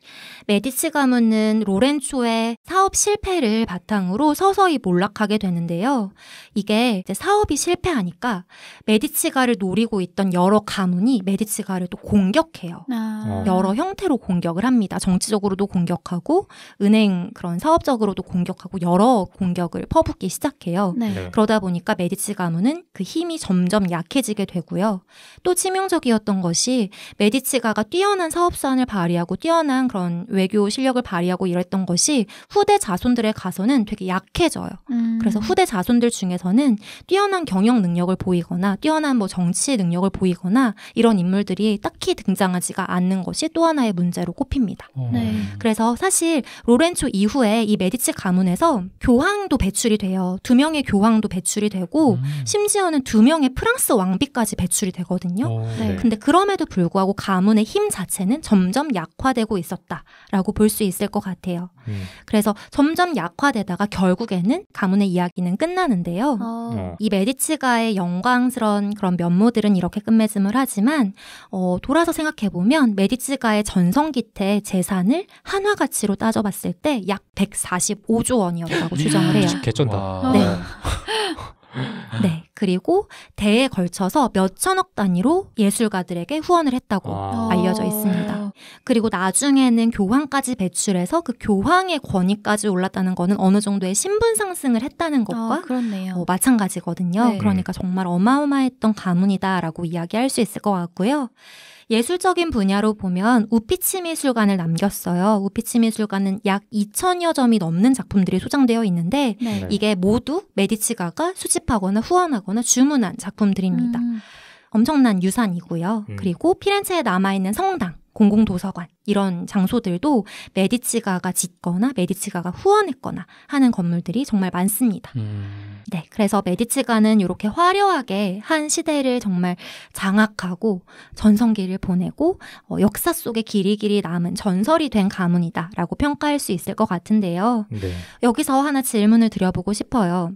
메디치 가문은 로렌초의 사업 실패를 바탕으로 서서히 몰락하게 되는데요. 이게 사업이 실패하니까 메디치가를 노리고 있던 여러 가문이 메디치가를 또 공격해요. 아. 여러 형태로 공격을 합니다. 정치적으로도 공격하고 은행 그런 사업적으로도 공격하고 여러 공격을 퍼붓기 시작해요. 네. 네. 그러다 보니까 메디치 가문은 그 힘이 점점 약해지게 되고요. 또 치명 치명적이었던 것이 메디치가가 뛰어난 사업성을 발휘하고 뛰어난 그런 외교 실력을 발휘하고 이랬던 것이 후대 자손들의 가서는 되게 약해져요. 음. 그래서 후대 자손들 중에서는 뛰어난 경영 능력을 보이거나 뛰어난 뭐 정치 능력을 보이거나 이런 인물들이 딱히 등장하지가 않는 것이 또 하나의 문제로 꼽힙니다. 어. 네. 그래서 사실 로렌초 이후에 이 메디치 가문에서 교황도 배출이 돼요. 두 명의 교황도 배출이 되고 음. 심지어는 두 명의 프랑스 왕비까지 배출이 되거든요. 오. 어. 네. 네. 근데 그럼에도 불구하고 가문의 힘 자체는 점점 약화되고 있었다라고 볼 수 있을 것 같아요. 음. 그래서 점점 약화되다가 결국에는 가문의 이야기는 끝나는데요. 아. 어. 이 메디치가의 영광스러운 그런 면모들은 이렇게 끝맺음을 하지만 어, 돌아서 생각해 보면 메디치가의 전성기때 재산을 한화 가치로 따져봤을 때 약 145조 원이었다고 예. 주장을 해요. 예. 아. 개쩐다. 네. 네. <laughs> 네. 그리고 대에 걸쳐서 몇 천억 단위로 예술가들에게 후원을 했다고 와. 아. 알려져 있습니다. 그리고 나중에는 교황까지 배출해서 그 교황의 권위까지 올랐다는 거는 어느 정도의 신분 상승을 했다는 아, 것과 아, 어, 마찬가지거든요. 네. 그러니까 정말 어마어마했던 가문이다라고 이야기할 수 있을 것 같고요. 예술적인 분야로 보면 우피치 미술관을 남겼어요. 우피치 미술관은 약 2천여 점이 넘는 작품들이 소장되어 있는데 네. 이게 모두 메디치가가 수집하거나 후원하고 선정하거나 주문한 작품들입니다. 음. 엄청난 유산이고요. 음. 그리고 피렌체에 남아있는 성당, 공공도서관 이런 장소들도 메디치가가 짓거나 메디치가가 후원했거나 하는 건물들이 정말 많습니다. 음. 네, 그래서 메디치가는 이렇게 화려하게 한 시대를 정말 장악하고 전성기를 보내고 어, 역사 속에 길이 길이 남은 전설이 된 가문이다라고 평가할 수 있을 것 같은데요. 네. 여기서 하나 질문을 드려보고 싶어요.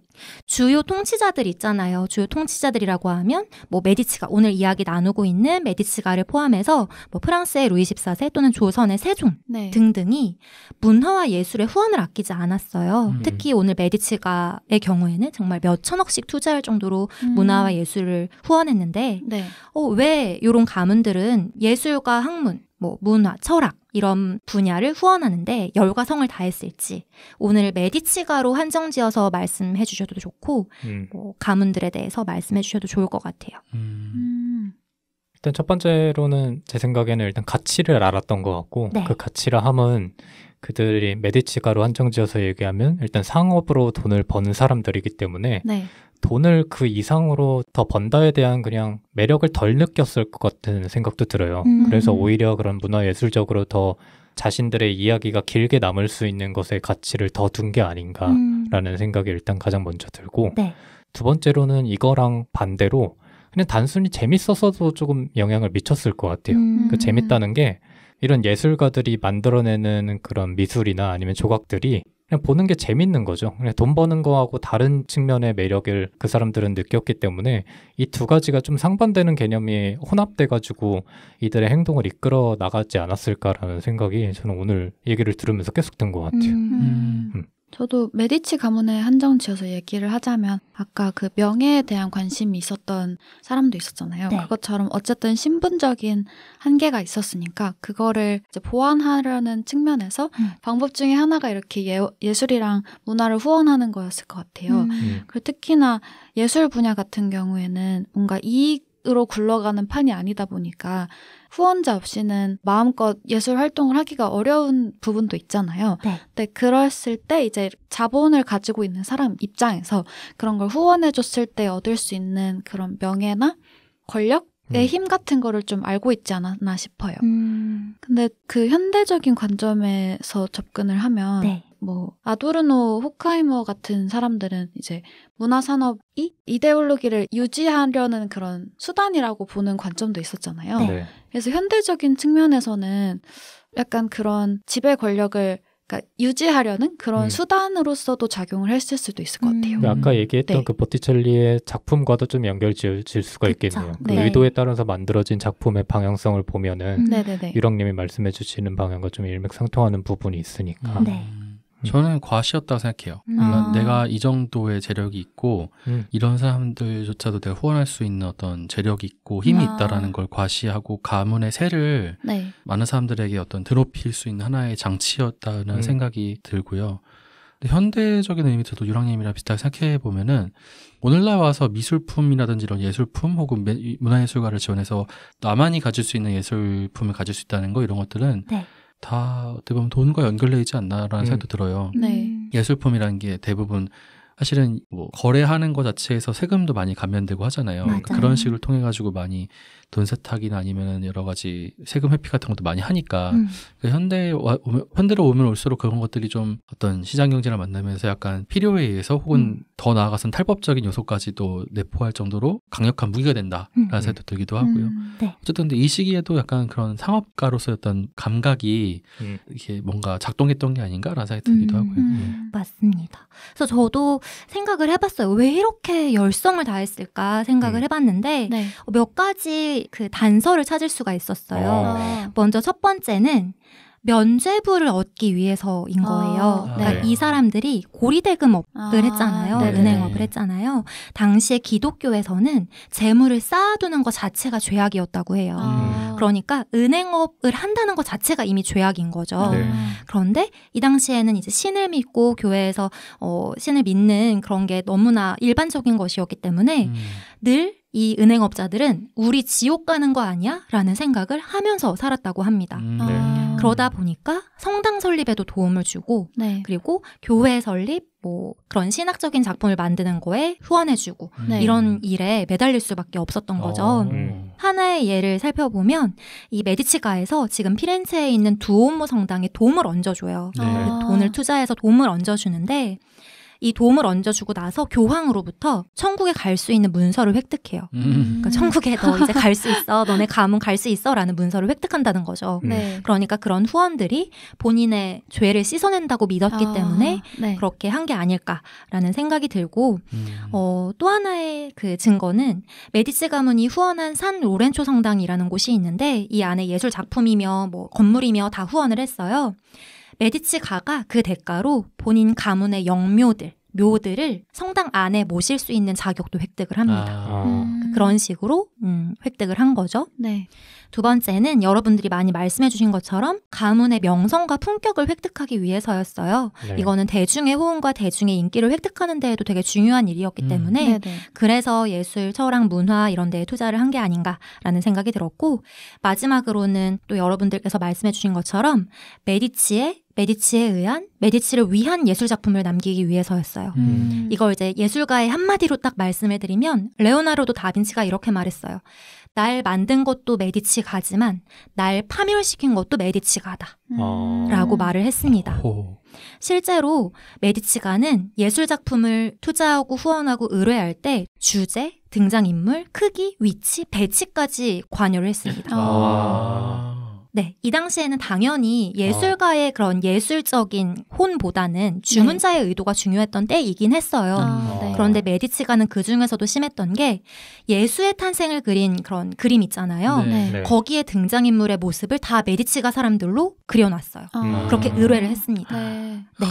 주요 통치자들 있잖아요. 주요 통치자들이라고 하면 뭐 메디치가 오늘 이야기 나누고 있는 메디치가를 포함해서 뭐 프랑스의 황제 루이 14세 또는 조선의 세종 네. 등등이 문화와 예술의 후원을 아끼지 않았어요. 음. 특히 오늘 메디치가의 경우에는 정말 몇 천억씩 투자할 정도로 음. 문화와 예술을 후원했는데 네. 어, 왜 이런 가문들은 예술과 학문, 뭐 문화, 철학 이런 분야를 후원하는데 열과 성을 다했을지 오늘 메디치가로 한정지어서 말씀해 주셔도 좋고 음. 뭐 가문들에 대해서 말씀해 주셔도 좋을 것 같아요. 음. 음. 일단 첫 번째로는 제 생각에는 일단 가치를 알았던 것 같고 네. 그 가치라 함은 그들이 메디치가로 한정지어서 얘기하면 일단 상업으로 돈을 버는 사람들이기 때문에 네. 돈을 그 이상으로 더 번다에 대한 그냥 매력을 덜 느꼈을 것 같은 생각도 들어요. 음. 그래서 오히려 그런 문화예술적으로 더 자신들의 이야기가 길게 남을 수 있는 것에 가치를 더 둔 게 아닌가라는 음. 생각이 일단 가장 먼저 들고 네. 두 번째로는 이거랑 반대로 그냥 단순히 재밌어서도 조금 영향을 미쳤을 것 같아요. 음. 그 재밌다는 게 이런 예술가들이 만들어내는 그런 미술이나 아니면 조각들이 그냥 보는 게 재밌는 거죠. 그냥 돈 버는 거하고 다른 측면의 매력을 그 사람들은 느꼈기 때문에 이 두 가지가 좀 상반되는 개념이 혼합돼가지고 이들의 행동을 이끌어 나갔지 않았을까라는 생각이 저는 오늘 얘기를 들으면서 계속 든 것 같아요. 음. 음. 음. 저도 메디치 가문에 한정 지어서 얘기를 하자면 아까 그 명예에 대한 관심이 있었던 사람도 있었잖아요. 네. 그것처럼 어쨌든 신분적인 한계가 있었으니까 그거를 보완하려는 측면에서 음. 방법 중에 하나가 이렇게 예, 예술이랑 문화를 후원하는 거였을 것 같아요. 음. 음. 그리고 특히나 예술 분야 같은 경우에는 뭔가 이익 으로 굴러가는 판이 아니다 보니까 후원자 없이는 마음껏 예술 활동을 하기가 어려운 부분도 있잖아요. 네. 근데 그랬을 때 이제 자본을 가지고 있는 사람 입장에서 그런 걸 후원해 줬을 때 얻을 수 있는 그런 명예나 권력 의힘 음. 같은 거를 좀 알고 있지 않았나 싶어요. 음. 근데 그 현대적인 관점에서 접근을 하면 네. 뭐 아도르노, 호카이머 같은 사람들은 이제 문화산업이 이데올로기를 유지하려는 그런 수단이라고 보는 관점도 있었잖아요. 네. 그래서 현대적인 측면에서는 약간 그런 지배 권력을 그러니까 유지하려는 그런 음. 수단으로서도 작용을 했을 수도 있을 것 같아요. 음. 그러니까 아까 음. 얘기했던 네. 그 보티첼리의 작품과도 좀 연결 지을 수가 있겠네요. 그 네. 의도에 따라서 만들어진 작품의 방향성을 보면은 음. 유령님이 말씀해 주시는 방향과 좀 일맥상통하는 부분이 있으니까. 음. 네. 음. 저는 과시였다고 생각해요. 음. 그 내가 이 정도의 재력이 있고 음. 이런 사람들조차도 내가 후원할 수 있는 어떤 재력이 있고 힘이 아. 있다라는 걸 과시하고 가문의 세를 네. 많은 사람들에게 어떤 드롭힐 수 있는 하나의 장치였다는 음. 생각이 들고요. 근데 현대적인 의미에서도 유랑님이랑 비슷하게 생각해 보면은 오늘날 와서 미술품이라든지 이런 예술품 혹은 문화예술가를 지원해서 나만이 가질 수 있는 예술품을 가질 수 있다는 거 이런 것들은 네. 다 어떻게 보면 돈과 연결되어 있지 않나라는 음. 생각도 들어요. 네. 음. 예술품이라는 게 대부분 사실은 뭐 거래하는 것 자체에서 세금도 많이 감면되고 하잖아요. 그러니 그런 식을 통해 가지고 많이 돈 세탁이나 아니면 여러 가지 세금 회피 같은 것도 많이 하니까 음. 그러니 현대 현대로 오면 올수록 그런 것들이 좀 어떤 시장 경제를 만나면서 약간 필요에 의해서 혹은 음. 더나아가서는 탈법적인 요소까지도 내포할 정도로 강력한 무기가 된다라는 음. 생각도 들기도 하고요. 음, 네. 어쨌든 이 시기에도 약간 그런 상업가로서 어떤 감각이 예. 이게 뭔가 작동했던 게 아닌가라는 생각이 음, 들기도 하고요. 네. 맞습니다. 그래서 저도 생각을 해봤어요. 왜 이렇게 열성을 다했을까 생각을 음. 해봤는데 네. 몇 가지 그 단서를 찾을 수가 있었어요. 어. 아. 먼저 첫 번째는 면죄부를 얻기 위해서인 아, 거예요. 아, 그러니까 네. 이 사람들이 고리대금업을 아, 했잖아요. 네네. 은행업을 했잖아요. 당시에 기독교에서는 재물을 쌓아두는 것 자체가 죄악이었다고 해요. 아. 그러니까 은행업을 한다는 것 자체가 이미 죄악인 거죠. 네. 그런데 이 당시에는 이제 신을 믿고 교회에서 어, 신을 믿는 그런 게 너무나 일반적인 것이었기 때문에 음. 늘이 은행업자들은 우리 지옥 가는 거 아니야? 라는 생각을 하면서 살았다고 합니다. 음, 네. 그러다 보니까 성당 설립에도 도움을 주고 네. 그리고 교회 설립 뭐 그런 신학적인 작품을 만드는 거에 후원해주고 음. 네. 이런 일에 매달릴 수밖에 없었던 거죠. 어, 음. 하나의 예를 살펴보면 이 메디치가에서 지금 피렌체에 있는 두오모 성당에 돔을 얹어줘요. 네. 그 돈을 아. 투자해서 돔을 얹어주는데 이 도움을 얹어주고 나서 교황으로부터 천국에 갈 수 있는 문서를 획득해요. 음. 그러니까 천국에 너 이제 갈 수 있어, 너네 가문 갈 수 있어라는 문서를 획득한다는 거죠. 음. 네. 그러니까 그런 후원들이 본인의 죄를 씻어낸다고 믿었기 아, 때문에 네. 그렇게 한 게 아닐까라는 생각이 들고 음. 어, 또 하나의 그 증거는 메디치 가문이 후원한 산 로렌초 성당이라는 곳이 있는데 이 안에 예술 작품이며 뭐 건물이며 다 후원을 했어요. 메디치 가가 그 대가로 본인 가문의 영묘들, 묘들을 성당 안에 모실 수 있는 자격도 획득을 합니다. 아. 음. 그런 식으로 음, 획득을 한 거죠. 네. 두 번째는 여러분들이 많이 말씀해 주신 것처럼 가문의 명성과 품격을 획득하기 위해서였어요. 네. 이거는 대중의 호응과 대중의 인기를 획득하는 데에도 되게 중요한 일이었기 음. 때문에 네네. 네. 그래서 예술, 철학, 문화 이런 데에 투자를 한 게 아닌가라는 생각이 들었고 마지막으로는 또 여러분들께서 말씀해 주신 것처럼 메디치의 메디치에 의한 메디치를 위한 예술 작품을 남기기 위해서였어요. 음. 이걸 이제 예술가의 한마디로 딱 말씀해 드리면 레오나르도 다빈치가 이렇게 말했어요. 날 만든 것도 메디치가지만 날 파멸시킨 것도 메디치가다. 음. 라고 아. 말을 했습니다. 오. 실제로 메디치가는 예술작품을 투자하고 후원하고 의뢰할 때 주제, 등장인물, 크기, 위치, 배치까지 관여를 했습니다. 아. 아. 네, 이 당시에는 당연히 예술가의 어. 그런 예술적인 혼보다는 주문자의 네. 의도가 중요했던 때이긴 했어요. 음. 아, 네. 그런데 메디치가는 그 중에서도 심했던 게 예수의 탄생을 그린 그런 그림 있잖아요. 네. 네. 네. 거기에 등장인물의 모습을 다 메디치가 사람들로 그려놨어요. 아. 그렇게 의뢰를 했습니다. 네. 네.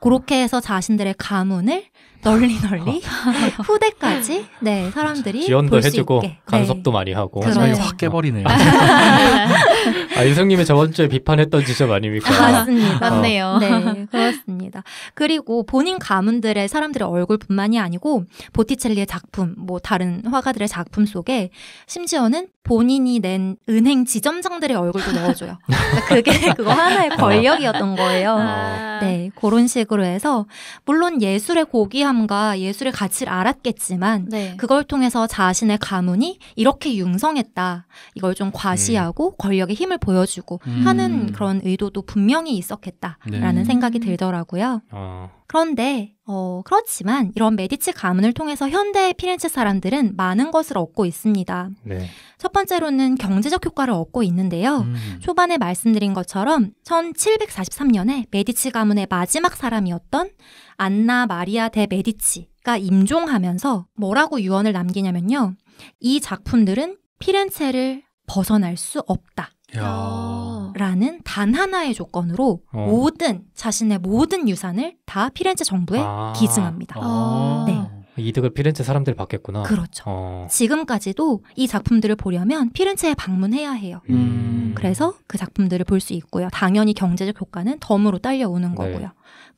그렇게 해서 자신들의 가문을 널리 널리 어. <laughs> 후대까지 네 사람들이 그렇죠. 지원도 해주고 네. 간섭도 네. 많이 하고 마지막에 그렇죠. 확 그렇죠. 깨버리네요. <laughs> 아 유성님의 저번 주에 비판했던 지점 아닙니까? 맞습니다. 어. 맞네요. 네 그렇습니다. 그리고 본인 가문들의 사람들의 얼굴뿐만이 아니고 보티첼리의 작품 뭐 다른 화가들의 작품 속에 심지어는 본인이 낸 은행 지점장들의 얼굴도 넣어줘요. 그러니까 그게 <laughs> 그거 하나의 권력이었던 거예요. 아. 네 그런 식으로 해서 물론 예술의 고귀한 아름다과 예술의 가치를 알았겠지만 네. 그걸 통해서 자신의 가문이 이렇게 융성했다. 이걸 좀 과시하고 음. 권력의 힘을 보여주고 음. 하는 그런 의도도 분명히 있었겠다라는 네. 생각이 들더라고요. 어. 그런데 어, 그렇지만 이런 메디치 가문을 통해서 현대 피렌체 사람들은 많은 것을 얻고 있습니다. 네. 첫 번째로는 경제적 효과를 얻고 있는데요. 음. 초반에 말씀드린 것처럼 1743년에 메디치 가문의 마지막 사람이었던 안나 마리아 대 메디치가 임종하면서 뭐라고 유언을 남기냐면요. 이 작품들은 피렌체를 벗어날 수 없다. 야. 라는 단 하나의 조건으로 어. 모든 자신의 모든 유산을 다 피렌체 정부에 아. 기증합니다. 아. 네. 이득을 피렌체 사람들 받겠구나. 그렇죠. 어. 지금까지도 이 작품들을 보려면 피렌체에 방문해야 해요. 음. 그래서 그 작품들을 볼 수 있고요. 당연히 경제적 효과는 덤으로 딸려오는 네. 거고요.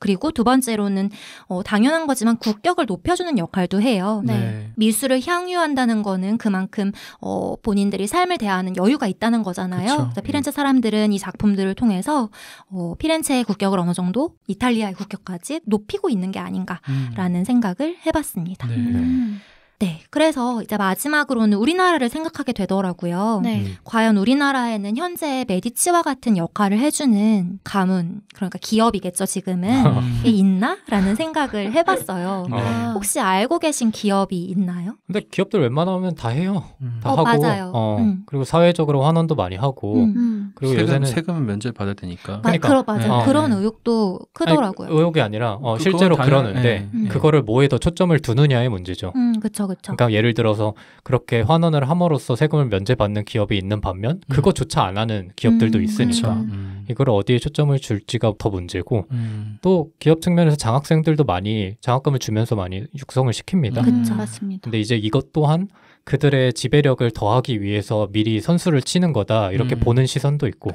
그리고 두 번째로는 어, 당연한 거지만 국격을 높여주는 역할도 해요. 네. 네. 미술을 향유한다는 거는 그만큼 어, 본인들이 삶을 대하는 여유가 있다는 거잖아요. 그러니까 예. 피렌체 사람들은 이 작품들을 통해서 어, 피렌체의 국격을 어느 정도 이탈리아의 국격까지 높이고 있는 게 아닌가라는 음. 생각을 해봤습니다. 네. 음. 네, 그래서 이제 마지막으로는 우리나라를 생각하게 되더라고요. 네. 음. 과연 우리나라에는 현재 메디치와 같은 역할을 해주는 가문, 그러니까 기업이겠죠, 지금은, 음. 있나? 라는 생각을 해봤어요. 어. 혹시 알고 계신 기업이 있나요? 근데 기업들 웬만하면 다 해요. 음. 다 어, 하고, 맞아요. 어, 음. 그리고 사회적으로 환원도 많이 하고, 음. 그리고 세금, 요새는 세금은 면제 를 받을 테니까. 그러니까. 그러, 맞아 네. 어. 그런 네. 의욕도 크더라고요. 아니, 의욕이 아니라 어, 그, 실제로 당연... 그러는데 네. 그거를 뭐에 더 초점을 두느냐의 문제죠. 음, 그렇죠. 그쵸. 그러니까 예를 들어서 그렇게 환원을 함으로써 세금을 면제받는 기업이 있는 반면 음. 그거조차 안 하는 기업들도 음, 있으니까 음. 이걸 어디에 초점을 줄지가 더 문제고 음. 또 기업 측면에서 장학생들도 많이 장학금을 주면서 많이 육성을 시킵니다. 그렇죠, 맞습니다. 근데 이제 이것 또한 그들의 지배력을 더하기 위해서 미리 선수를 치는 거다 이렇게 음. 보는 시선도 있고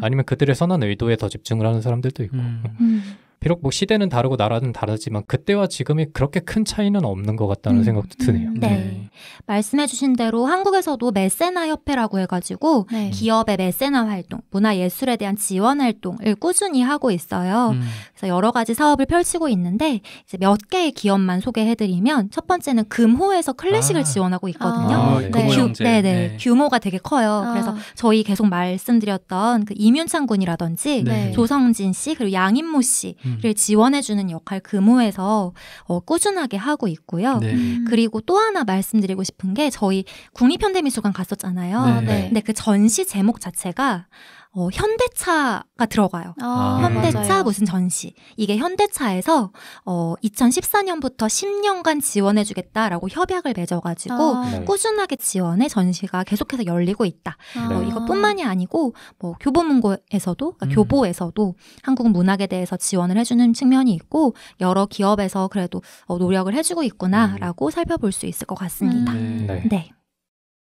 아니면 그들의 선한 의도에 더 집중을 하는 사람들도 있고. 비록 뭐 시대는 다르고 나라는 다르지만 그때와 지금이 그렇게 큰 차이는 없는 것 같다는 음, 생각도 드네요. 음, 네. 네. 말씀해주신 대로 한국에서도 메세나 협회라고 해가지고 네. 기업의 메세나 활동, 문화 예술에 대한 지원 활동을 꾸준히 하고 있어요. 음. 그래서 여러 가지 사업을 펼치고 있는데 이제 몇 개의 기업만 소개해드리면 첫 번째는 금호에서 클래식을 아. 지원하고 있거든요. 아, 네. 규, 네네. 네. 네. 규모가 되게 커요. 아. 그래서 저희 계속 말씀드렸던 그 이윤창 군이라든지 네. 조성진 씨 그리고 양인모 씨 음. 음. 지원해주는 역할 근무에서 어, 꾸준하게 하고 있고요. 네. 음. 그리고 또 하나 말씀드리고 싶은 게 저희 국립현대미술관 갔었잖아요. 네. 네. 근데 그 전시 제목 자체가 어, 현대차가 들어가요. 아, 아, 현대차 맞아요. 무슨 전시. 이게 현대차에서 어, 2014년부터 10년간 지원해주겠다라고 협약을 맺어가지고 아. 네. 꾸준하게 지원해 전시가 계속해서 열리고 있다. 아. 어, 이것뿐만이 아니고 뭐 교보문고에서도 그러니까 음. 교보에서도 한국 문학에 대해서 지원을 해주는 측면이 있고 여러 기업에서 그래도 어, 노력을 해주고 있구나라고 음. 살펴볼 수 있을 것 같습니다. 음. 네. 네.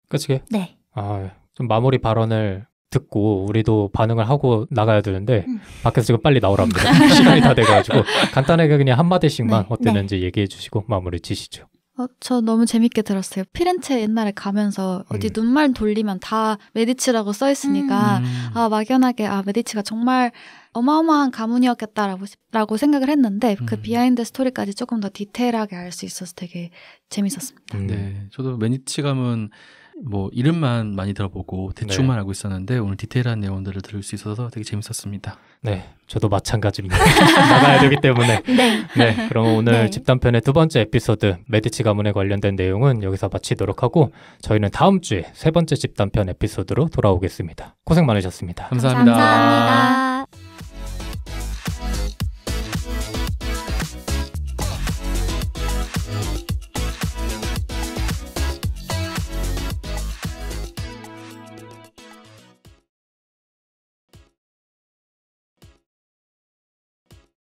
끝이게? 네. 아, 좀 마무리 발언을 듣고 우리도 반응을 하고 나가야 되는데 음. 밖에서 지금 빨리 나오랍니다. <laughs> 시간이 다 돼가지고 간단하게 그냥 한 마디씩만 네, 어땠는지 네. 얘기해 주시고 마무리 지시죠. 어, 저 너무 재밌게 들었어요. 피렌체 옛날에 가면서 어디 음. 눈만 돌리면 다 메디치라고 써 있으니까 음. 음. 아 막연하게 아 메디치가 정말 어마어마한 가문이었겠다라고 라고 생각을 했는데 그 음. 비하인드 스토리까지 조금 더 디테일하게 알 수 있어서 되게 재밌었습니다. 음. 네, 저도 메디치 가문 뭐 이름만 많이 들어보고 대충만 네. 알고 있었는데 오늘 디테일한 내용들을 들을 수 있어서 되게 재밌었습니다. 네, 저도 마찬가지입니다. <laughs> 나가야 되기 때문에. <laughs> 네. 네, 그럼 오늘 네. 집단편의 두 번째 에피소드 메디치 가문에 관련된 내용은 여기서 마치도록 하고 저희는 다음 주에 세 번째 집단편 에피소드로 돌아오겠습니다. 고생 많으셨습니다 감사합니다. 감사합니다.